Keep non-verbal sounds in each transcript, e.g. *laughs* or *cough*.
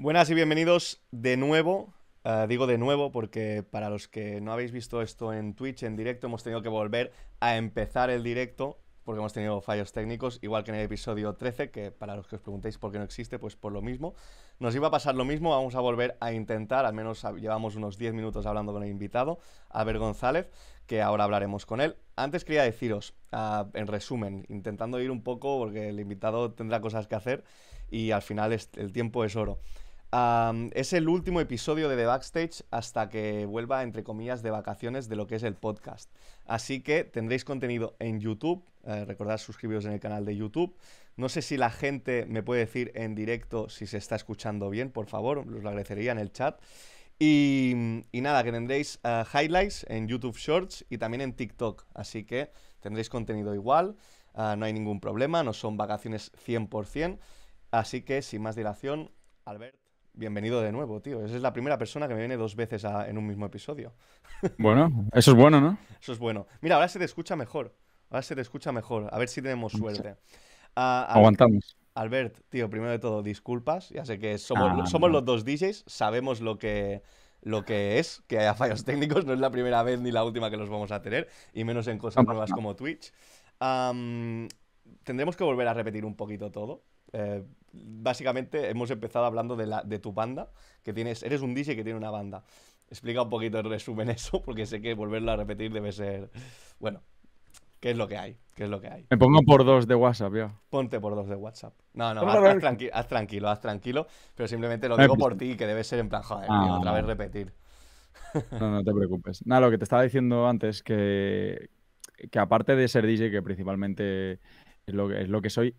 Buenas y bienvenidos de nuevo. Eh, digo de nuevo porque para los que no habéis visto esto en Twitch en directo hemos tenido que volver a empezar el directo porque hemos tenido fallos técnicos, igual que en el episodio 13, que para los que os preguntéis por qué no existe, pues por lo mismo. Nos iba a pasar lo mismo, vamos a volver a intentar, al menos llevamos unos 10 minutos hablando con el invitado, ver González, que ahora hablaremos con él. Antes quería deciros, ah, en resumen, intentando ir un poco, porque el invitado tendrá cosas que hacer y al final el tiempo es oro es el último episodio de The Backstage hasta que vuelva, entre comillas, de vacaciones de lo que es el podcast. Así que tendréis contenido en YouTube. Eh, recordad suscribiros en el canal de YouTube. No sé si la gente me puede decir en directo si se está escuchando bien, por favor, os lo agradecería en el chat. Y, nada, que tendréis eh, highlights en YouTube Shorts y también en TikTok. Así que tendréis contenido igual, eh, no hay ningún problema, no son vacaciones 100%. Así que sin más dilación, Alberto bienvenido de nuevo, tío. Esa es la primera persona que me viene dos veces en un mismo episodio. *laughs* Bueno, eso es bueno, ¿no? Eso es bueno. Mira, ahora se te escucha mejor. Ahora se te escucha mejor. A ver si tenemos suerte. Aguantamos. Albert, tío, primero de todo, disculpas. Ya sé que somos, ah, los dos DJs, sabemos lo que, lo que es que haya fallos técnicos. No es la primera vez ni la última que los vamos a tener, y menos en cosas nuevas como Twitch. tendremos que volver a repetir un poquito todo, eh, básicamente hemos empezado hablando de, la, tu banda, que tienes, eres un DJ que tiene una banda. Explica un poquito el resumen *laughs* eso, porque sé que volverlo a repetir debe ser, bueno, ¿Qué es lo que hay? ¿Qué es lo que hay? Me pongo por dos de WhatsApp, ya. Ponte por dos de WhatsApp. No, no, haz, tranquilo, haz tranquilo. Pero simplemente lo eh, digo pues por ti, que debe ser en plan, joder, ah, otra vez repetir. No, no te preocupes. Nada, lo que te estaba diciendo antes, que, que aparte de ser DJ, que principalmente lo es lo que soy,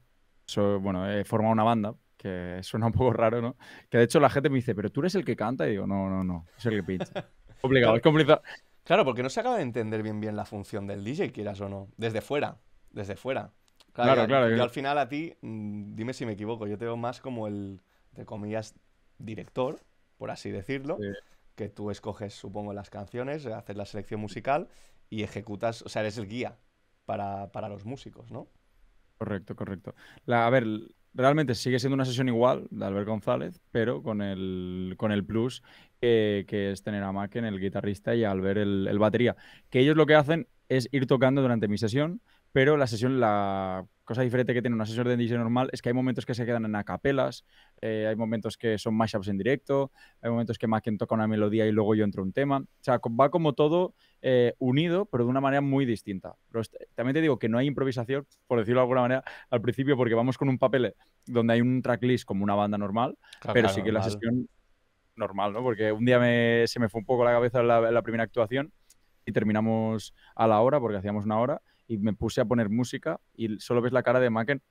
bueno, he formado una banda, que *laughs* suena un poco raro, ¿no? Que de hecho la gente me dice, pero tú eres el que canta, y digo, no, no, no, es el que pincha. *laughs* complicado, es complicado. Claro, porque no se acaba de entender bien bien la función del DJ, quieras o no, desde fuera, desde fuera. Claro, claro. Yo, al final a ti, mm, dime si me equivoco, yo te veo más como el, de comillas, director, por así decirlo, que tú escoges, supongo, las canciones, haces la selección musical y ejecutas, o sea, eres el guía para los músicos, ¿no? Correcto, correcto. La, a ver, realmente sigue siendo una sesión igual de Albert González, pero con el, con el plus que, es tener a Macken, el guitarrista, y a Albert, el, el batería. Que ellos lo que hacen es ir tocando durante mi sesión, pero la sesión la cosa diferente que tiene un asesor de DJ normal es que hay momentos que se quedan en acapelas, eh, hay momentos que son mashups en directo, hay momentos que quien toca una melodía y luego yo entro un tema. O sea, va como todo eh, unido, pero de una manera muy distinta. Pero este, también te digo que no hay improvisación, por decirlo de alguna manera, al principio, porque vamos con un papel eh, donde hay un tracklist como una banda normal, pero sí que la sesión normal, ¿no? Porque un día se me fue un poco la cabeza la primera actuación y terminamos a la hora, porque hacíamos una hora, y me puse a poner música y solo ves la cara de Macken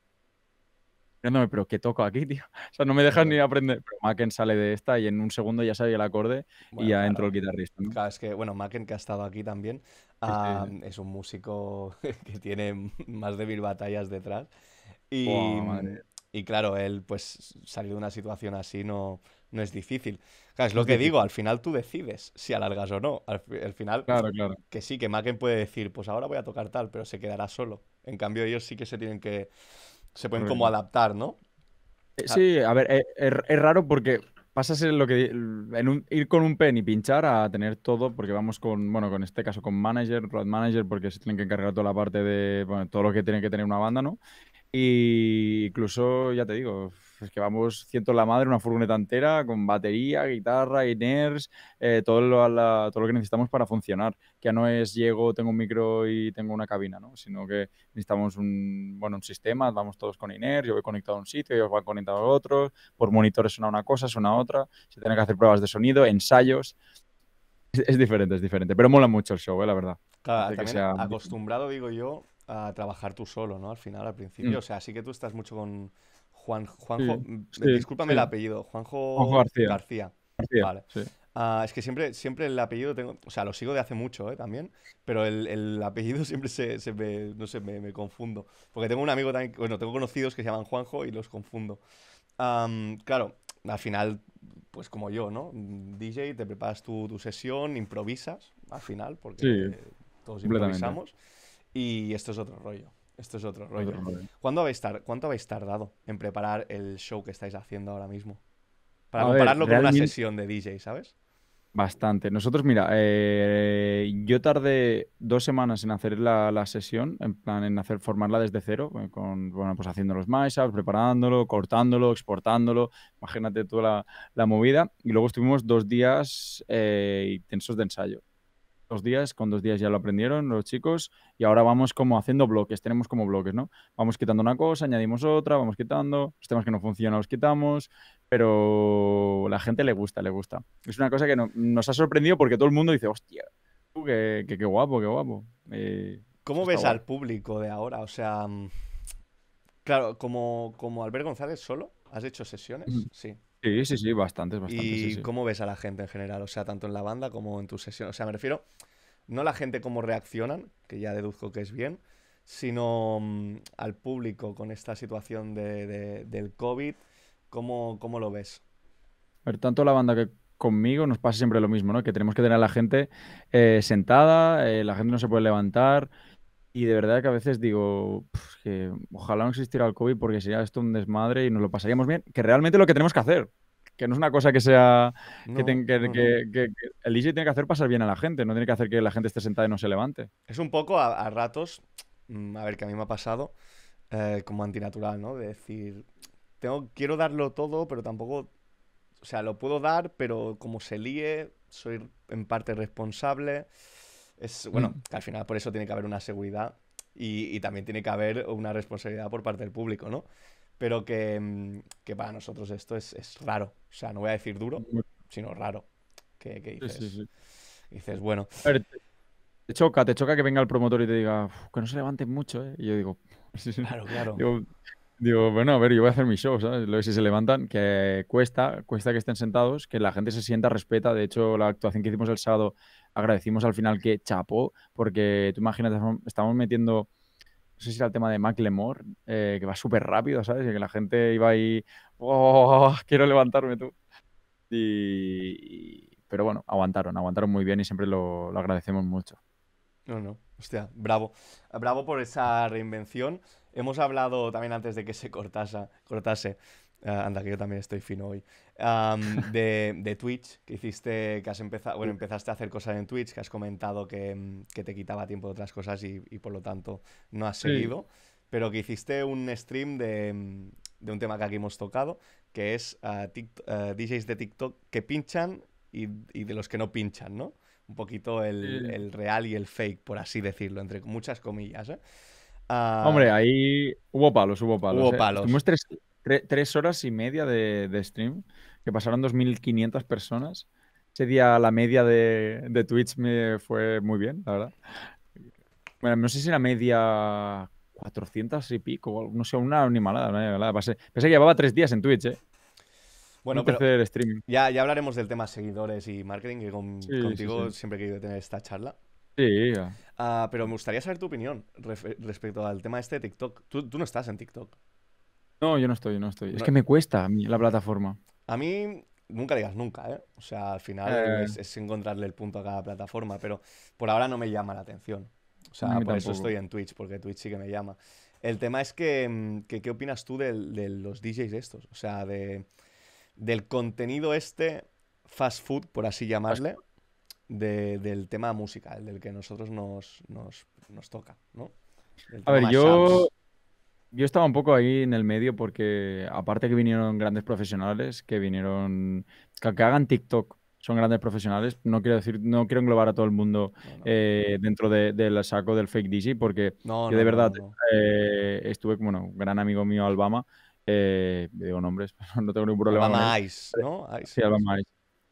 mirándome, pero ¿qué toco aquí, tío? *laughs* O sea, no me dejas ni aprender. Pero Macken sale de esta y en un segundo ya sale el acorde y ya entró el guitarrista. es que, bueno, Macken, que ha estado aquí también, es un músico *laughs* que tiene más de mil batallas detrás. Y, y claro, él, pues, salir de una situación así no, no es difícil es lo que digo, al final tú decides si alargas o no. Al, final, claro, que sí, que Maken puede decir, pues ahora voy a tocar tal, pero se quedará solo. En cambio, ellos sí que se tienen que. se pueden como adaptar, ¿no? Eh, ah. Sí, a ver, eh, es, raro porque pasa ser lo que en ir con un pen y pinchar a tener todo, porque vamos con, bueno, con este caso, con manager, road manager, porque se tienen que encargar toda la parte de bueno, todo lo que tiene que tener una banda, ¿no? Y incluso, ya te digo, es que vamos ciento la madre, una furgoneta entera con batería, guitarra, iners, eh, todo, lo, todo lo que necesitamos para funcionar. Que ya no es llego, tengo un micro y tengo una cabina, ¿no? sino que necesitamos un, bueno, un sistema, vamos todos con iners, yo voy conectado a un sitio, ellos van conectados a otro, por monitores suena una cosa, suena otra, se tienen que hacer pruebas de sonido, ensayos. Es, diferente, es diferente, pero mola mucho el show, eh, la verdad. Claro, acostumbrado, digo yo, a trabajar tú solo, ¿no? Al final, al principio. Mm. O sea, sí que tú estás mucho con, Juan, Juanjo, mm, discúlpame el apellido, Juanjo, García. García. Ah, es que siempre, siempre el apellido tengo, o sea, lo sigo de hace mucho eh, también, pero el, apellido *laughs* siempre se, me, no sé, me, confundo. Porque tengo un amigo también, bueno, tengo conocidos que se llaman Juanjo y los confundo. claro, al final, pues como yo, ¿no? DJ, te preparas tu, tu sesión, improvisas al final, porque todos improvisamos. Y esto es otro rollo. Esto es otro rollo. ¿Cuánto habéis tardado en preparar el show que estáis haciendo ahora mismo? Para compararlo con una sesión de DJ, ¿sabes? Bastante. Nosotros, mira, eh, yo tardé dos semanas en hacer la, sesión, en plan, en hacer, formarla desde cero, eh, con, bueno, pues haciendo los mashups, preparándolo, cortándolo, exportándolo, imagínate toda la, movida. Y luego estuvimos dos días eh, intensos de ensayo dos días, con dos días ya lo aprendieron los chicos y ahora vamos como haciendo bloques, tenemos como bloques, ¿no? Vamos quitando una cosa, añadimos otra, vamos quitando, los temas que no funcionan los quitamos, pero la gente le gusta, le gusta. Es una cosa que nos ha sorprendido porque todo el mundo dice, hostia, qué, guapo, qué guapo. Eh, ¿Cómo ves al público de ahora? O sea, mm, claro, como, como Albert González solo, ¿has hecho sesiones? Mm. Sí. Sí, sí, sí, bastantes, bastantes. ¿Y sí, cómo ves a la gente en general? O sea, tanto en la banda como en tu sesión. O sea, me refiero, no a la gente cómo reaccionan, que ya deduzco que es bien, sino mm, al público con esta situación de, del COVID. ¿Cómo, lo ves? A ver, tanto la banda que conmigo nos pasa siempre lo mismo, ¿no? Que tenemos que tener a la gente eh, sentada, eh, la gente no se puede levantar. Y de verdad que a veces digo que ojalá no existiera el COVID porque sería esto un desmadre y nos lo pasaríamos bien, que realmente lo que tenemos que hacer, que no es una cosa que sea que, el DJ tiene que hacer pasar bien a la gente, no tiene que hacer que la gente esté sentada y no se levante. Es un poco a, ratos, mm, a ver, que a mí me ha pasado eh, como antinatural, ¿no? De decir, tengo, quiero darlo todo, pero tampoco, o sea, lo puedo dar, pero como se líe, soy en parte responsable. Es, bueno, que al final por eso tiene que haber una seguridad y, también tiene que haber una responsabilidad por parte del público, ¿no? Pero que, mm, que para nosotros esto es, es, raro. O sea, no voy a decir duro, sino raro. qué dices, dices, bueno. A ver, te choca, te choca que venga el promotor y te diga que no se levanten mucho, ¿eh? Y yo digo, *laughs* claro, claro. Digo, Digo, bueno, a ver, yo voy a hacer mi show, ¿sabes? Si se levantan, que cuesta, cuesta que estén sentados, que la gente se sienta, respeta. De hecho, la actuación que hicimos el sábado agradecimos al final que chapó, porque tú imagínate, estamos metiendo no sé si era el tema de Mclemore eh, que va súper rápido, ¿sabes? Y que la gente iba ahí, ¡oh! Quiero levantarme tú. pero bueno, aguantaron, aguantaron muy bien y siempre lo, agradecemos mucho. No, no, hostia, bravo. Bravo por esa reinvención. Hemos hablado también antes de que se cortase, cortase Ah, anda, que yo también estoy fino hoy. *laughs* de, de, Twitch, que hiciste, que has empezado, bueno, empezaste a hacer cosas en Twitch, que has comentado que, mm, te quitaba tiempo de otras cosas y, por lo tanto no has seguido, pero que hiciste un stream mm, de, un tema que aquí hemos tocado, que es ah, ah, DJs de TikTok que pinchan y, de los que no pinchan, ¿no? Un poquito el, real y el fake, por así decirlo, entre muchas comillas, ¿eh? Hombre, ahí hubo palos, hubo palos. Hubo ¿eh? palos tres horas y media de, stream, que pasaron 2.500 personas. Ese día la media de, de, Twitch me fue muy bien, la verdad. Bueno, no sé si era media 400 y pico, no sé, una animalada, una pensé que llevaba tres días en Twitch, ¿eh? Bueno, pero Ya, ya hablaremos del tema seguidores y marketing, que contigo siempre he querido tener esta charla. Sí. Ah, pero me gustaría saber tu opinión respecto al tema este de TikTok. Tú, tú no estás en TikTok. No, yo no estoy, no estoy. Es que me cuesta a mí la plataforma. A mí, nunca digas nunca, ¿eh? O sea, al final eh. es, encontrarle el punto a cada plataforma, pero por ahora no me llama la atención. O sea, por eso estoy en Twitch, porque Twitch sí que me llama. El tema es que, mm, ¿qué opinas tú de, los DJs estos? O sea, de, del contenido este fast food, por así llamarle, del tema musical, del que nosotros nos, nos, nos toca, ¿no? A ver, yo yo estaba un poco ahí en el medio porque aparte que vinieron grandes profesionales, que vinieron, que, hagan TikTok son grandes profesionales. No quiero decir, no quiero englobar a todo el mundo eh, dentro del de, saco del fake DJ porque yo de verdad eh, estuve como un gran amigo mío, Albama. Eh, digo nombres, *laughs* no tengo ningún problema. Albama Ice, ¿no? sí, Albama Ice.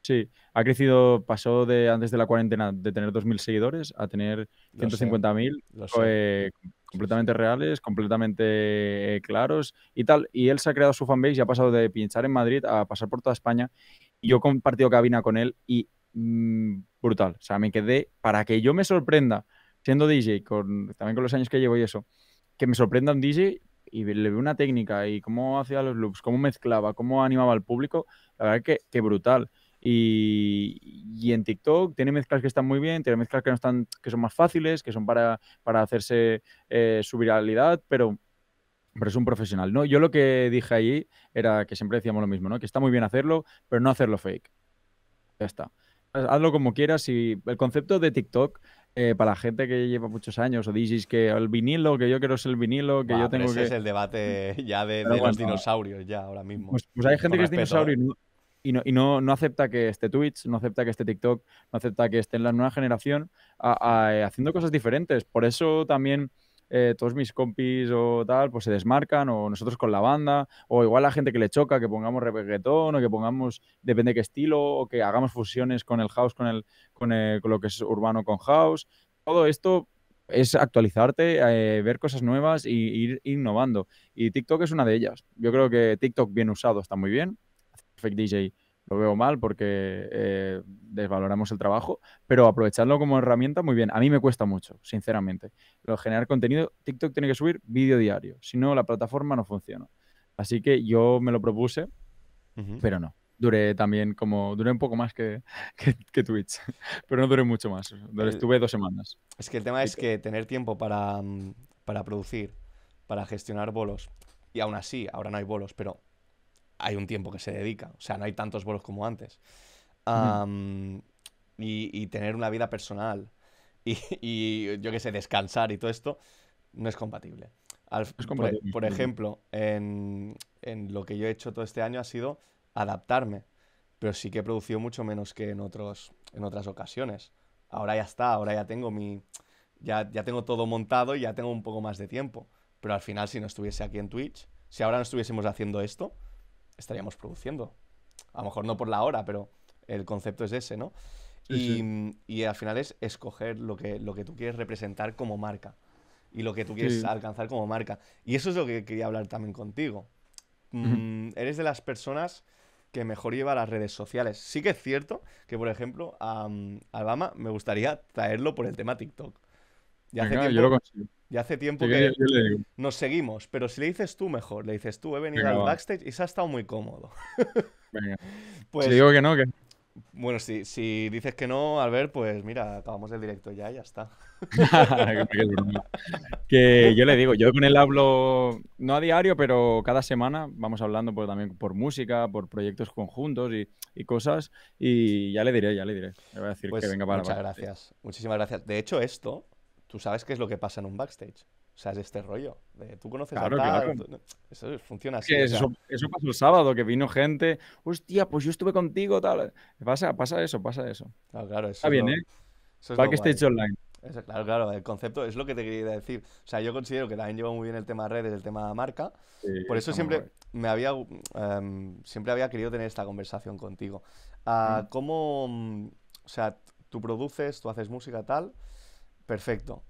Sí, ha crecido, pasó de antes de la cuarentena de tener 2.000 seguidores a tener 150.000 completamente reales, completamente eh, claros y tal. Y él se ha creado su fanbase y ha pasado de pinchar en Madrid a pasar por toda España. Y yo he compartido cabina con él y mm, brutal. O sea, me quedé, para que yo me sorprenda, siendo DJ, con, también con los años que llevo y eso, que me sorprenda un DJ y le veo una técnica y cómo hacía los loops, cómo mezclaba, cómo animaba al público, la verdad que, que brutal. Y, en TikTok tiene mezclas que están muy bien, tiene mezclas que no están, que son más fáciles, que son para, para hacerse eh, su viralidad, pero, es un profesional. ¿no? Yo lo que dije ahí era que siempre decíamos lo mismo, ¿no? Que está muy bien hacerlo, pero no hacerlo fake. Ya está. Hazlo como quieras y el concepto de TikTok eh, para la gente que lleva muchos años o dices que el vinilo, que yo quiero ser el vinilo, que yo tengo ese es el debate *laughs* ya de, los dinosaurios ya ahora mismo. Pues, pues hay gente que es dinosaurio y y, no, no, acepta que esté Twitch, no acepta que esté TikTok, no acepta que esté en la nueva generación eh, haciendo cosas diferentes. Por eso también eh, todos mis compis o tal, pues se desmarcan, o nosotros con la banda, o igual la gente que le choca que pongamos reggaetón o que pongamos, depende de qué estilo, o que hagamos fusiones con el house, con, el, con, eh, lo que es urbano con house. Todo esto es actualizarte, ver cosas nuevas e ir innovando. Y TikTok es una de ellas. Yo creo que TikTok bien usado está muy bien. Perfect DJ lo veo mal porque eh, desvaloramos el trabajo, pero aprovecharlo como herramienta muy bien. A mí me cuesta mucho, sinceramente. Lo generar contenido, TikTok tiene que subir vídeo diario, si no la plataforma no funciona. Así que yo me lo propuse, pero no. Duré también como, duré un poco más que, *laughs* Twitch, *laughs* pero no duré mucho más. Eh, estuve dos semanas. Es que el tema es que, tener tiempo para, mm, para producir, para gestionar bolos, y aún así, ahora no hay bolos, pero hay un tiempo que se dedica. O sea, no hay tantos bolos como antes. y, tener una vida personal y, yo qué sé, descansar y todo esto no es compatible. es Por, ejemplo, en, lo que yo he hecho todo este año ha sido adaptarme, pero sí que he producido mucho menos que en, otros, en otras ocasiones. Ahora ya está, ahora ya tengo mi. Ya, ya tengo todo montado y ya tengo un poco más de tiempo. Pero al final, si no estuviese aquí en Twitch, si ahora no estuviésemos haciendo esto, estaríamos produciendo. A lo mejor no por la hora, pero el concepto es ese, ¿no? y, al final es escoger lo que, lo que tú quieres representar como marca y lo que tú quieres alcanzar como marca. Y eso es lo que quería hablar también contigo. Mm, eres de las personas que mejor lleva las redes sociales. Sí que es cierto que, por ejemplo, a, a Alabama me gustaría traerlo por el tema TikTok. Ya hace tiempo, yo hace tiempo que nos seguimos, pero si le dices tú mejor, le dices tú, he venido al backstage y se ha estado muy cómodo. *laughs* Pues, digo que no, que... Bueno, si, si dices que no, ver pues mira, acabamos el directo ya ya está. *laughs* que yo le digo, yo con él hablo, no a diario, pero cada semana vamos hablando por, también por música, por proyectos conjuntos y, cosas. Y ya le diré, ya le diré. Le voy a decir que pues venga para Muchas gracias, muchísimas gracias. De hecho, esto tú sabes qué es lo que pasa en un backstage. O sea, es este rollo. tú conoces a tal, Eso funciona así. eso, pasó el sábado, que vino gente. Hostia, pues yo estuve contigo, tal. Pasa, pasa eso, pasa eso. Está bien, ¿eh? Backstage online. claro, claro, el concepto es lo que te quería decir. O sea, yo considero que también lleva muy bien el tema redes, el tema de marca. Por eso siempre me había, em, siempre había querido tener esta conversación contigo. Ah, mm. ¿Cómo, mm, o sea, tú produces, tú haces música, tal? Perfecto.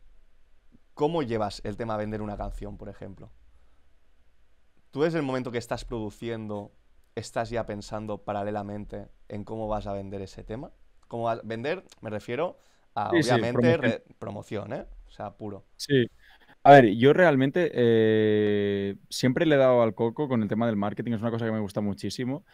¿Cómo llevas el tema vender una canción, por ejemplo? Tú desde el momento que estás produciendo, estás ya pensando paralelamente en cómo vas a vender ese tema. ¿Cómo vas a vender? Me refiero a, obviamente, promoción. ¿eh? O sea, puro. Sí. A ver, yo realmente eh, siempre le he dado al coco con el tema del marketing, es una cosa que me gusta muchísimo.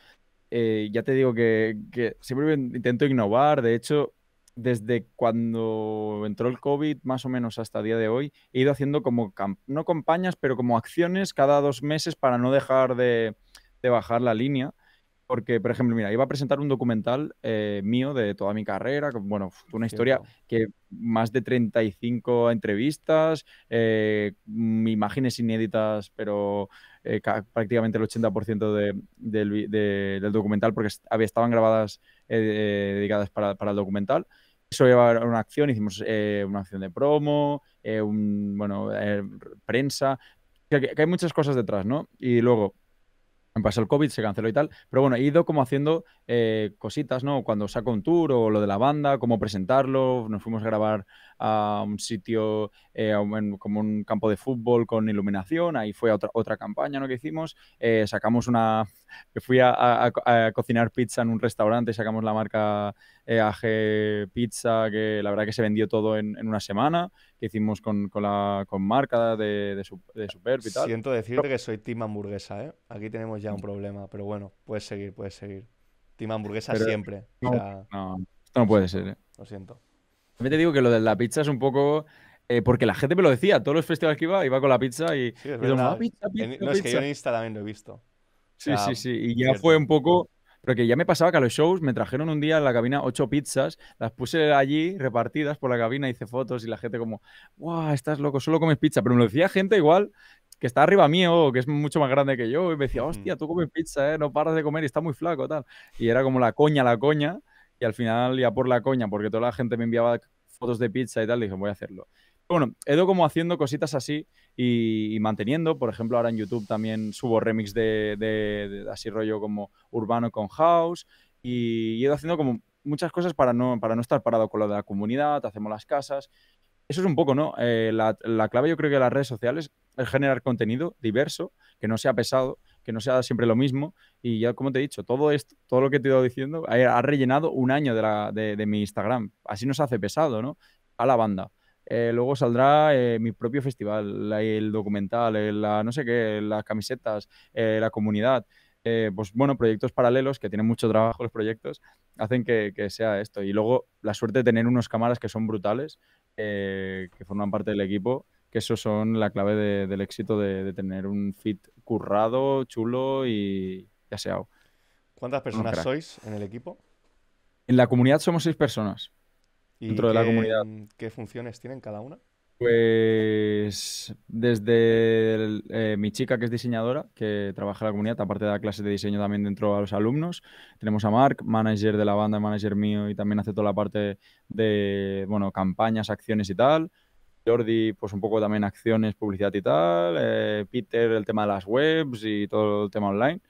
Eh, ya te digo que, que, siempre intento innovar, de hecho, desde cuando entró el COVID, más o menos hasta el día de hoy, he ido haciendo como, no campañas, pero como acciones cada dos meses para no dejar de, de bajar la línea. Porque, por ejemplo, mira, iba a presentar un documental eh, mío de toda mi carrera, bueno, una historia que más de 35 entrevistas, eh, imágenes inéditas, pero eh, prácticamente el 80% del documental, porque había, estaban grabadas eh, dedicadas para, para, el documental eso llevaba una acción, hicimos eh, una acción de promo, eh, un, bueno, eh, prensa, que, hay muchas cosas detrás, ¿no? Y luego pasó el COVID, se canceló y tal, pero bueno, he ido como haciendo cositas, ¿no? Cuando saco un tour o lo de la banda, cómo presentarlo, nos fuimos a grabar a un sitio, como un campo de fútbol con iluminación, ahí fue otra, otra campaña, ¿no? Que hicimos, sacamos una, que fui a, cocinar pizza en un restaurante, y sacamos la marca eh, AG Pizza, que la verdad que se vendió todo en, en una semana, que hicimos con, con, la, con marca de, de, Superb y tal. Siento decirte que soy team hamburguesa, ¿eh? Aquí tenemos ya un problema, pero bueno, puedes seguir, puedes seguir. Team hamburguesa siempre. No, o no, esto no puede ser, ¿eh? Lo siento. También te digo que lo de la pizza es un poco... Eh, porque la gente me lo decía, todos los festivales que iba, iba con la pizza y... Sí, es y ah, pizza, no, es que yo en Instagram lo he visto. Sí, sí, sí. Y ya fue un poco pero que ya me pasaba que a los shows me trajeron un día en la cabina ocho pizzas, las puse allí repartidas por la cabina, hice fotos y la gente como, ¡guau! Estás loco, solo comes pizza. Pero me lo decía gente igual que está arriba mío, que es mucho más grande que yo, y me decía, hostia, tú comes pizza, eh, no paras de comer y está muy flaco, tal. Y era como la coña, la coña, y al final ya por la coña, porque toda la gente me enviaba fotos de pizza y tal, dije, voy a hacerlo. bueno, he como haciendo cositas así y, manteniendo. Por ejemplo, ahora en YouTube también subo remix de, así rollo como urbano con house y, he ido haciendo como muchas cosas para no, para no estar parado con lo de la comunidad, hacemos las casas. Eso es un poco, ¿no? Eh, la, clave yo creo que de las redes sociales es generar contenido diverso, que no sea pesado, que no sea siempre lo mismo. Y ya, como te he dicho, todo esto, todo lo que te he ido diciendo, ha, rellenado un año de, de mi Instagram. Así nos hace pesado, ¿no? A la banda. Eh, luego saldrá eh, mi propio festival, el documental, eh, la no sé qué, las camisetas, la comunidad. pues bueno, proyectos paralelos que tienen mucho trabajo los proyectos hacen que, sea esto. Y luego la suerte de tener unos cámaras que son brutales, que forman parte del equipo, que eso son la clave del éxito de, tener un fit currado, chulo y ya sea. ¿Cuántas personas sois en el equipo? En la comunidad somos seis personas dentro de la comunidad. ¿Qué funciones tienen cada una? Pues desde eh, mi chica que es diseñadora, que trabaja en la comunidad, aparte de clases de diseño también dentro a los alumnos, tenemos a Mark, manager de la banda, manager mío y también hace toda la parte de, bueno, campañas, acciones y tal. Jordi, pues un poco también acciones, publicidad y tal. Eh, Peter, el tema de las webs y todo el tema online.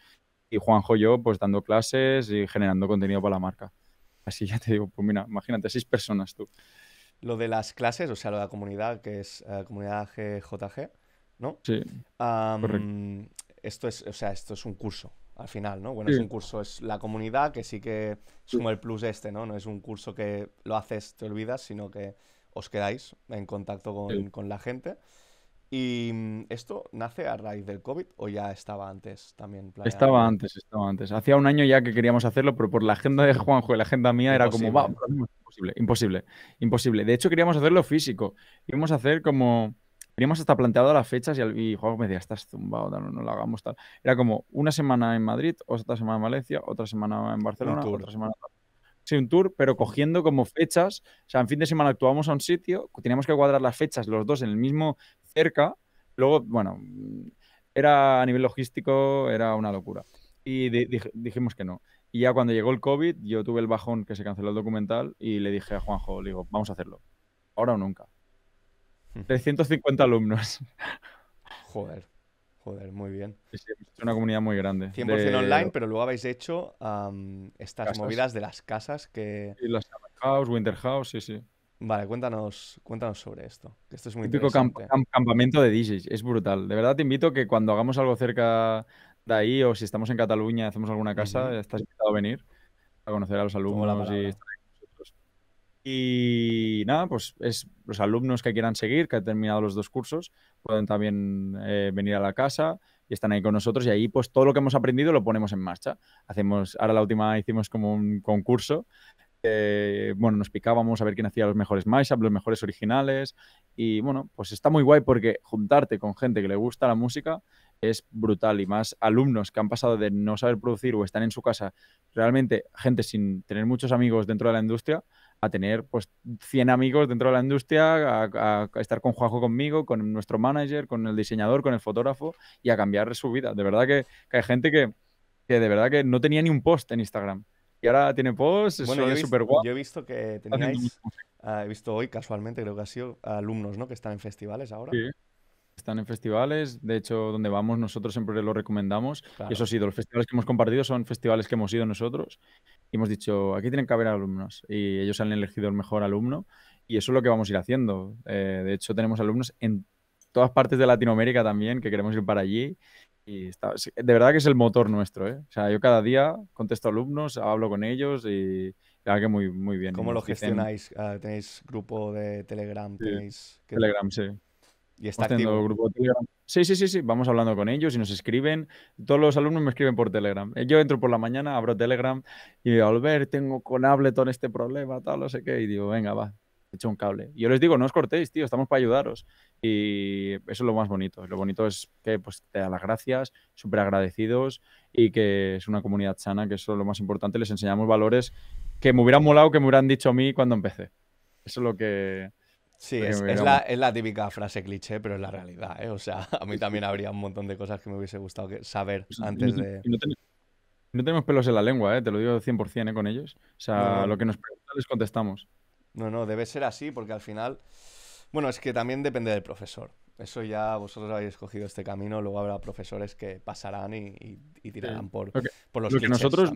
Y Juanjo, yo, pues dando clases y generando contenido para la marca. Así ya te digo, pues mira, imagínate, seis personas tú. Lo de las clases, o sea, lo de la comunidad, que es eh, comunidad GJG, ¿no? Sí. correcto. Esto es, o sea, esto es un curso, al final, ¿no? Bueno, es un curso, es la comunidad que sí que es como el plus este, ¿no? No es un curso que lo haces, te olvidas, sino que os quedáis en contacto con, con la gente. ¿Y mm, esto nace a raíz del COVID o ya estaba antes también Estaba antes, estaba antes. Hacía un año ya que queríamos hacerlo, pero por la agenda de Juanjo y la agenda mía era como, va, imposible, imposible, imposible. De hecho, queríamos hacerlo físico. Íbamos a hacer como, teníamos hasta planteado las fechas y, Juanjo me decía, estás zumbado, no, lo hagamos tal. Era como una semana en Madrid, otra semana en Valencia, otra semana en Barcelona, otra semana en Sí, un tour, pero cogiendo como fechas. O sea, en fin de semana actuamos a un sitio, teníamos que cuadrar las fechas los dos en el mismo cerca. Luego, bueno, era a nivel logístico, era una locura. Y dijimos que no. Y ya cuando llegó el COVID, yo tuve el bajón que se canceló el documental y le dije a Juanjo, le digo, vamos a hacerlo. Ahora o nunca. 350 alumnos. Joder, joder, muy bien. es una comunidad muy grande. 100% online, pero luego habéis hecho estas movidas de las casas que... Sí, las House, Winter House, sí, sí. Vale, cuéntanos, cuéntanos sobre esto. esto es muy Típico campamento de DJs, es brutal. De verdad te invito que cuando hagamos algo cerca de ahí o si estamos en Cataluña, hacemos alguna casa, estás invitado a venir a conocer a los alumnos y Y nada, pues es los alumnos que quieran seguir, que han terminado los dos cursos, pueden también eh, venir a la casa y están ahí con nosotros y ahí pues todo lo que hemos aprendido lo ponemos en marcha. Hacemos, ahora la última hicimos como un concurso eh, bueno, nos picábamos a ver quién hacía los mejores mashups, los mejores originales. Y bueno, pues está muy guay porque juntarte con gente que le gusta la música es brutal. Y más alumnos que han pasado de no saber producir o están en su casa, realmente gente sin tener muchos amigos dentro de la industria, a tener pues 100 amigos dentro de la industria, a, estar con Juanjo conmigo, con nuestro manager, con el diseñador, con el fotógrafo y a cambiar su vida. De verdad que, hay gente que de verdad que no tenía ni un post en Instagram y ahora tiene post, bueno, es he visto, yo he visto que tenéis, ah, he visto hoy casualmente, creo que ha sido alumnos, ¿no? Que están en festivales ahora. Sí. Están en festivales, de hecho, donde vamos nosotros siempre lo recomendamos. Y Eso sido los festivales que hemos compartido son festivales que hemos ido nosotros y hemos dicho, aquí tienen que haber alumnos y ellos han elegido el mejor alumno y eso es lo que vamos a ir haciendo. Eh, de hecho, tenemos alumnos en todas partes de Latinoamérica también que queremos ir para allí y está, de verdad que es el motor nuestro, ¿eh? O sea, yo cada día contesto alumnos, hablo con ellos y hago que muy, muy bien. ¿Cómo lo gestionáis? Ah, ¿Tenéis grupo de Telegram? ¿Tenéis... Telegram, sí. ¿Y está Grupo de Telegram. Sí, sí, sí, sí. Vamos hablando con ellos y nos escriben. Todos los alumnos me escriben por Telegram. Eh, yo entro por la mañana, abro Telegram y al ver tengo con Ableton este problema, tal, no sé qué. Y digo, venga, va, hecho un cable. yo les digo, no os cortéis, tío, estamos para ayudaros. Y eso es lo más bonito. Lo bonito es que pues, te da las gracias, súper agradecidos y que es una comunidad sana, que eso es lo más importante. Les enseñamos valores que me hubieran molado, que me hubieran dicho a mí cuando empecé. Eso es lo que... Sí, es, la, típica frase cliché, pero es la realidad, ¿eh? O sea, *laughs* a mí también habría un montón de cosas que me hubiese gustado saber pues, antes de... No tenemos, pelos en la lengua, ¿eh? te lo digo 100% ¿eh? con ellos. O sea, lo que nos preguntan les contestamos. No, no, debe ser así porque al final, bueno, es que también depende del profesor. Eso ya vosotros habéis escogido este camino, luego habrá profesores que pasarán y, tirarán por, por los Lo que nosotros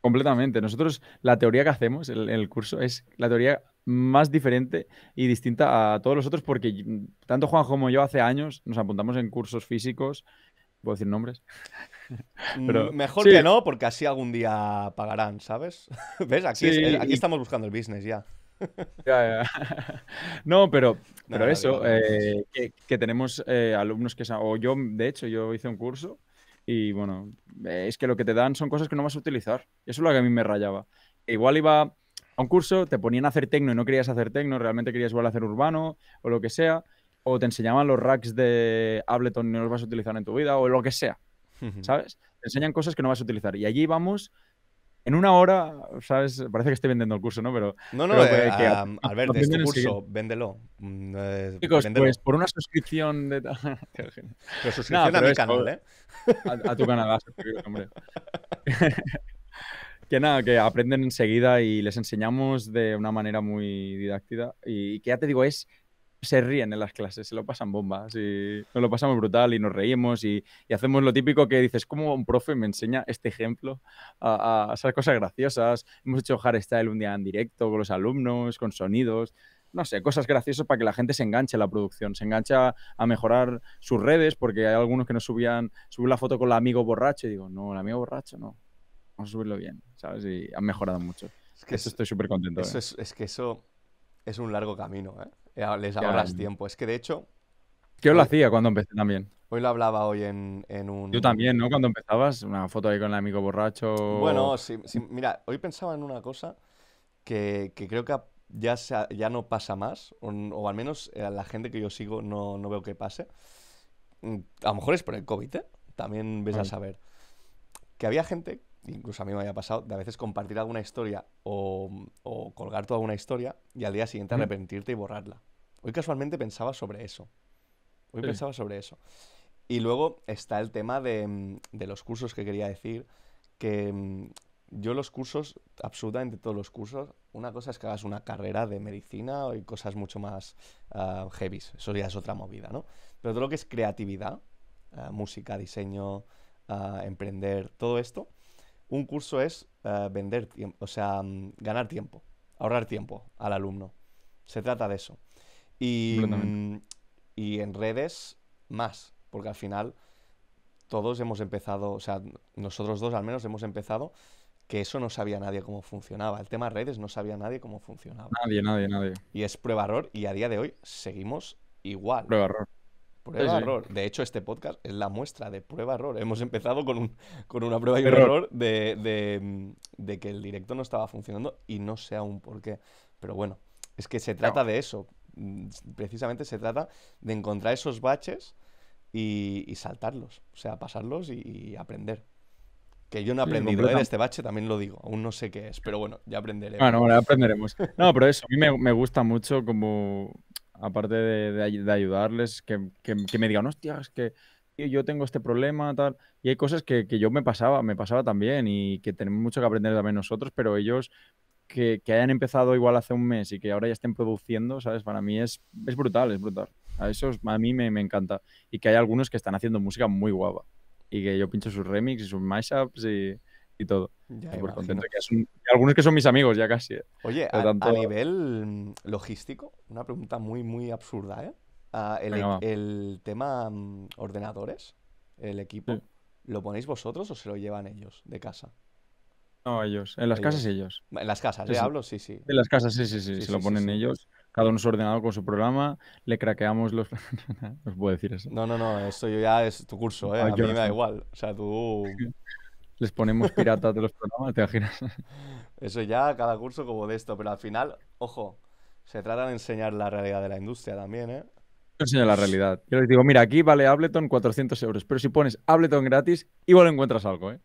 Completamente. Nosotros, la teoría que hacemos en el, el curso es la teoría más diferente y distinta a todos los otros porque tanto Juan como yo hace años nos apuntamos en cursos físicos ¿Puedo decir nombres? *laughs* Mm, pero, Mejor que no, porque así algún día pagarán, ¿sabes? *laughs* ¿Ves? Aquí, eh, estamos buscando el business ya. *laughs* No, pero, pero eso, eh, que, tenemos eh, alumnos que... O yo, de hecho, yo hice un curso y bueno, es que lo que te dan son cosas que no vas a utilizar. Eso es lo que a mí me rayaba. Igual iba a un curso, te ponían a hacer tecno y no querías hacer tecno, realmente querías igual hacer urbano o lo que sea o te enseñaban los racks de Ableton y no los vas a utilizar en tu vida o lo que sea, ¿sabes? Te enseñan cosas que no vas a utilizar y allí vamos en una hora, ¿sabes? Parece que estoy vendiendo el curso, ¿no? Pero, no, no, que, eh, ah, este curso, véndelo. Mm, eh, Chicos, pues por una suscripción de... *laughs* pero suscripción no, a mi canal, ¿eh? A, tu canal, *laughs* que nada, que aprenden enseguida y les enseñamos de una manera muy didáctica. Y que ya te digo, es se ríen en las clases, se lo pasan bombas y nos lo pasamos brutal y nos reímos y, y hacemos lo típico que dices, ¿cómo un profe me enseña este ejemplo a, hacer cosas graciosas? Hemos hecho hardstyle un día en directo con los alumnos, con sonidos, no sé, cosas graciosas para que la gente se enganche a la producción, se engancha a mejorar sus redes porque hay algunos que nos subían, subí la foto con el amigo borracho y digo, no, el amigo borracho no, vamos a subirlo bien, ¿sabes? Y han mejorado mucho. Es que estoy súper contento. ¿eh? es, es que eso es un largo camino, ¿eh? Les ahorras tiempo. Es que de hecho. ¿Qué os lo hacía cuando empecé también. Hoy lo hablaba hoy en, en, un. Yo también, ¿no? Cuando empezabas, una foto ahí con el amigo borracho. Bueno, sí, mira, hoy pensaba en una cosa que, que creo que ya, ya no pasa más, o, al menos eh, a la gente que yo sigo no, no, veo que pase. Mm, a lo mejor es por el COVID, ¿eh? también ves a saber. Que había gente incluso a mí me había pasado, de a veces compartir alguna historia o, colgar toda una historia y al día siguiente arrepentirte y borrarla. Hoy casualmente pensaba sobre eso. Hoy pensaba sobre eso. Y luego está el tema de, los cursos que quería decir, que mm, yo los cursos, absolutamente todos los cursos, una cosa es que hagas una carrera de medicina y cosas mucho más ah, heavy, eso ya es otra movida, ¿no? Pero todo lo que es creatividad, ah, música, diseño, ah, emprender, todo esto, un curso es eh, vender tiempo, o sea, mm, ganar tiempo, ahorrar tiempo al alumno. Se trata de eso. Mm, y, en redes más, porque al final todos hemos empezado, o sea, nosotros dos al menos hemos empezado que eso no sabía nadie cómo funcionaba. El tema redes no sabía nadie cómo funcionaba. Nadie, nadie, nadie. Y es prueba-error y a día de hoy seguimos igual. Prueba-error. Prueba-error. De hecho, este podcast es la muestra de prueba-error. Hemos empezado con, una prueba y error, de, que el directo no estaba funcionando y no sé aún por qué. Pero bueno, es que se trata de eso. Precisamente se trata de encontrar esos baches y, saltarlos. O sea, pasarlos y, aprender. Que yo no he aprendido de este bache, también lo digo. Aún no sé qué es, pero bueno, ya aprenderemos. Bueno, ahora aprenderemos. No, pero eso, a mí me gusta mucho como aparte de, ayudarles, que, me digan, hostia, que yo tengo este problema, tal. Y hay cosas que, yo me pasaba, me pasaba también y que tenemos mucho que aprender también nosotros, pero ellos que, hayan empezado igual hace un mes y que ahora ya estén produciendo, ¿sabes? Para mí es, brutal, es brutal. A eso a mí me, encanta. Y que hay algunos que están haciendo música muy guapa y que yo pincho sus remix y sus mashups y todo algunos que son mis amigos ya casi. ¿eh? Oye, a, nivel mm, logístico, una pregunta muy, muy absurda, ¿eh? ah, el, tema mm, ordenadores, el equipo, ¿lo ponéis vosotros o se lo llevan ellos de casa? No, ellos. En las casas ellos. En las casas, ¿le hablo? Sí, sí. En las casas, sí, sí, sí. se lo ponen ellos. Cada uno es ordenador con su programa. Le craqueamos los... *laughs* no puedo decir eso. No, no, no. Esto ya es tu curso, ¿eh? Ah, a mí me da igual. O sea, tú... *laughs* les ponemos piratas de los programas, ¿te imaginas? Eso ya, cada curso como de esto, pero al final, ojo, se trata de enseñar la realidad de la industria también, ¿eh? Yo enseño la realidad. Yo les digo, mira, aquí vale Ableton 400 euros, pero si pones Ableton gratis, igual encuentras algo, ¿eh?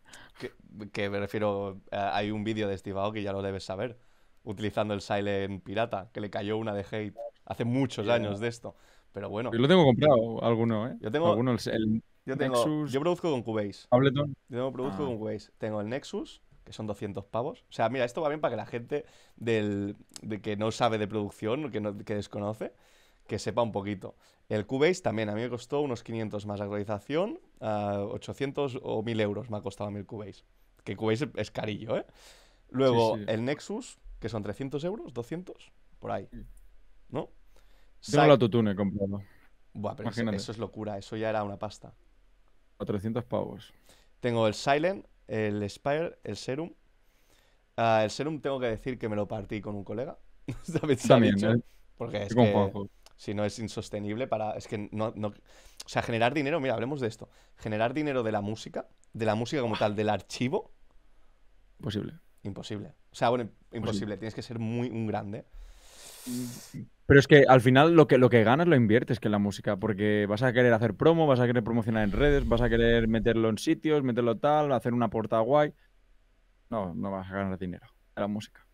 Que, me refiero, eh, hay un vídeo de Steve que ya lo debes saber, utilizando el Silent Pirata, que le cayó una de hate hace muchos años de esto. Pero bueno. Yo lo tengo comprado, alguno, ¿eh? Yo tengo. Alguno, yo produzco con Cubase. Ableton. Yo tengo, produzco ah. con Cubase. Tengo el Nexus, que son 200 pavos. O sea, mira, esto va bien para que la gente de que no sabe de producción, que, desconoce, que sepa un poquito. El Cubase también a mí me costó unos 500 más actualización, 800 o 1000 euros me ha costado a mí el Cubase. Que Cubase es carillo, ¿eh? Luego el Nexus, que son 300 euros, 200, por ahí. ¿No? Tengo el la comprado. Buah, eso es locura, eso ya era una pasta. 400 pavos. Tengo el Silent, el Spire, el Serum. Ah, el Serum tengo que decir que me lo partí con un colega. *laughs* También, ¿eh? Porque si no es insostenible para... Es que no, O sea, generar dinero, mira, hablemos de esto. Generar dinero de la música, de la música como tal, del archivo. Imposible. Imposible. O sea, bueno, imposible. Tienes que ser muy un grande. Pero es que al final lo que, lo que ganas lo inviertes que en la música, porque vas a querer hacer promo, vas a querer promocionar en redes, vas a querer meterlo en sitios, meterlo tal, hacer una porta guay. No, no vas a ganar dinero en la música.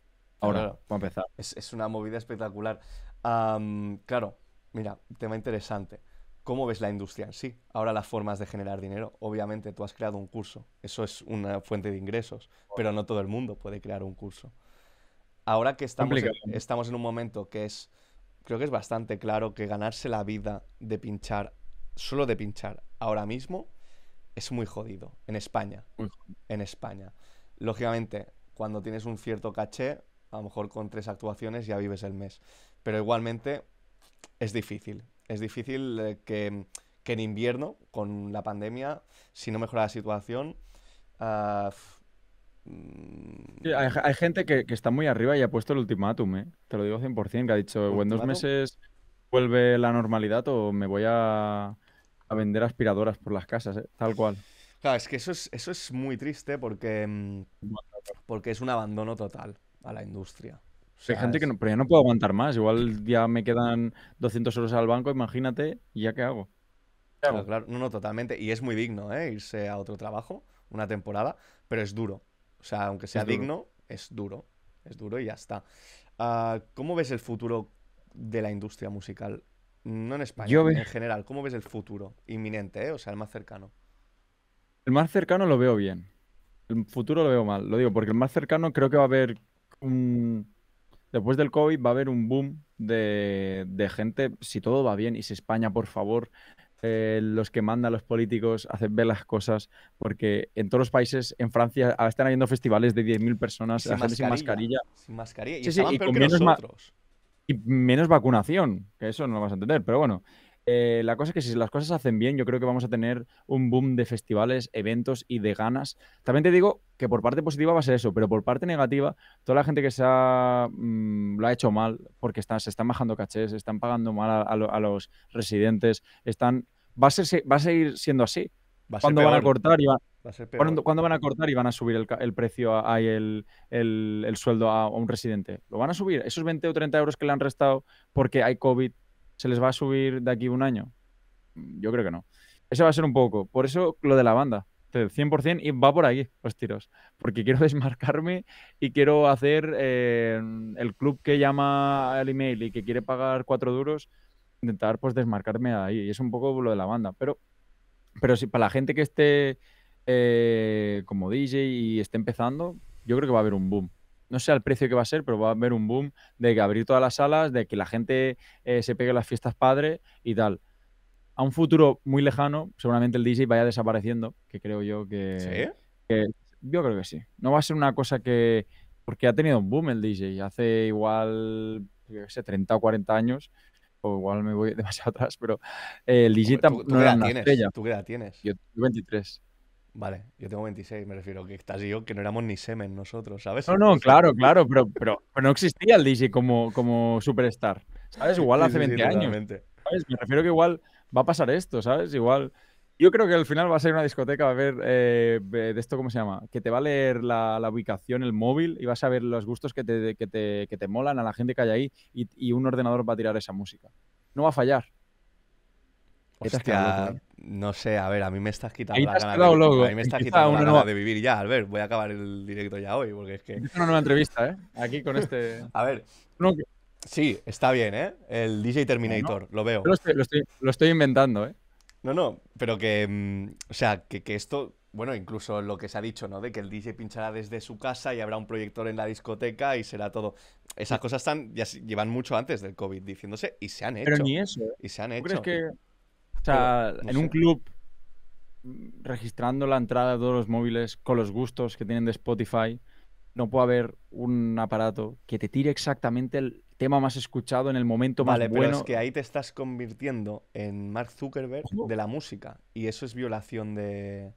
Ahora, vamos a empezar. Es, una movida espectacular. claro, mira, tema interesante. ¿Cómo ves la industria en sí? Ahora las formas de generar dinero. Obviamente tú has creado un curso, eso es una fuente de ingresos, pero no todo el mundo puede crear un curso ahora que estamos en, estamos en un momento que es, creo que es bastante claro que ganarse la vida de pinchar, solo de pinchar, ahora mismo es muy jodido. En España. En España. Lógicamente, cuando tienes un cierto caché, a lo mejor con tres actuaciones ya vives el mes. Pero igualmente es difícil. Es difícil eh, que, en invierno, con la pandemia, si no mejora la situación, ah, hay, gente que, está muy arriba y ha puesto el ultimátum, ¿eh? te lo digo 100%, que ha dicho, o en dos meses vuelve la normalidad o me voy a, vender aspiradoras por las casas, ¿eh? tal cual. Claro, es que eso es, eso es muy triste porque, mm, porque es un abandono total a la industria. Hay gente que no, pero ya no puedo aguantar más. Igual ya me quedan 200 euros al banco, imagínate, ¿y ya qué hago? Claro, no, no, totalmente. Y es muy digno, ¿eh? Irse a otro trabajo una temporada, pero es duro. O sea, aunque sea digno, es duro. Es duro y ya está. Ah, ¿Cómo ves el futuro de la industria musical? No en España, en general. ¿Cómo ves el futuro inminente, eh? o sea, el más cercano? El más cercano lo veo bien. El futuro lo veo mal. Lo digo porque el más cercano creo que va a haber un... Después del COVID va a haber un boom de, de gente, si todo va bien y si España, por favor, eh, los que mandan los políticos hacen ver las cosas, porque en todos los países, en Francia, están habiendo festivales de 10.000 personas, sin sin mascarilla. Sin mascarilla, y, con menos, y menos vacunación, que eso no lo vas a entender, pero bueno. Eh, la cosa es que si las cosas se hacen bien, yo creo que vamos a tener un boom de festivales, eventos y de ganas. También te digo que por parte positiva va a ser eso, pero por parte negativa, toda la gente que se ha, mm, lo ha hecho mal, porque se están bajando cachés, se están pagando mal a, los residentes, están, va, a ser, va a seguir siendo así. Va a ¿Cuándo van a cortar y van a cortar y van a subir el, precio el, sueldo a, a un residente? ¿Lo van a subir? Esos 20 o 30 euros que le han restado porque hay COVID ¿Se les va a subir de aquí un año? Yo creo que no. Ese va a ser un poco. Por eso lo de la banda. 100% y va por ahí los tiros. Porque quiero *laughs* desmarcarme y quiero hacer eh, el club que llama al email y que quiere pagar cuatro duros, intentar pues desmarcarme ahí. Y es un poco lo de la banda. Pero, pero si para la gente que esté eh, como DJ y esté empezando, yo creo que va a haber un boom no sé al precio que va a ser, pero va a haber un boom de que abrir todas las salas, de que la gente eh, se pegue las fiestas padre y tal. A un futuro muy lejano, seguramente el DJ vaya desapareciendo, que creo yo que... ¿Sí? yo creo que sí. No va a ser una cosa que... Porque ha tenido un boom el DJ. Hace igual, yo sé, 30 o 40 años o igual me voy *laughs* demasiado atrás, pero eh, el DJ tampoco ¿Tú qué edad tienes? Yo 23. Vale, yo tengo 26, me refiero que estás yo, que no éramos ni semen nosotros, ¿sabes? No, no, claro, claro, pero, no existía el DJ como, como superstar, ¿sabes? Igual hace 20 años. Me refiero que igual va a pasar esto, ¿sabes? Igual. Yo creo que al final va a ser una discoteca, va a haber eh, de esto, ¿cómo se llama? Que te va a leer la, ubicación, el móvil, y vas a ver los gustos que te, molan a la gente que hay ahí, y, y, un ordenador va a tirar esa música. No va a fallar. Hostia, no sé, a ver, a mí me estás quitando la gana de, A mí me estás quitando la de vivir ya, a ver Voy a acabar el directo ya hoy, porque es que... Una nueva entrevista, ¿eh? Aquí con este... *laughs* a ver... Sí, está bien, ¿eh? El DJ Terminator, lo veo. Lo estoy, inventando, ¿eh? No, no, pero que... Mm, o sea, que, esto bueno, incluso lo que se ha dicho, ¿no? De que el DJ pinchará desde su casa y habrá un proyector en la discoteca y será todo. Esas cosas están, ya llevan mucho antes del COVID diciéndose y se han hecho. Pero ni eso. ¿eh? Y se han hecho. hecho. es que o sea, en un club mm, registrando la entrada de todos los móviles con los gustos que tienen de Spotify, no puede haber un aparato que te tire exactamente el tema más escuchado en el momento más bueno. Vale, pero es que ahí te estás convirtiendo en Mark Zuckerberg de la música y eso es violación de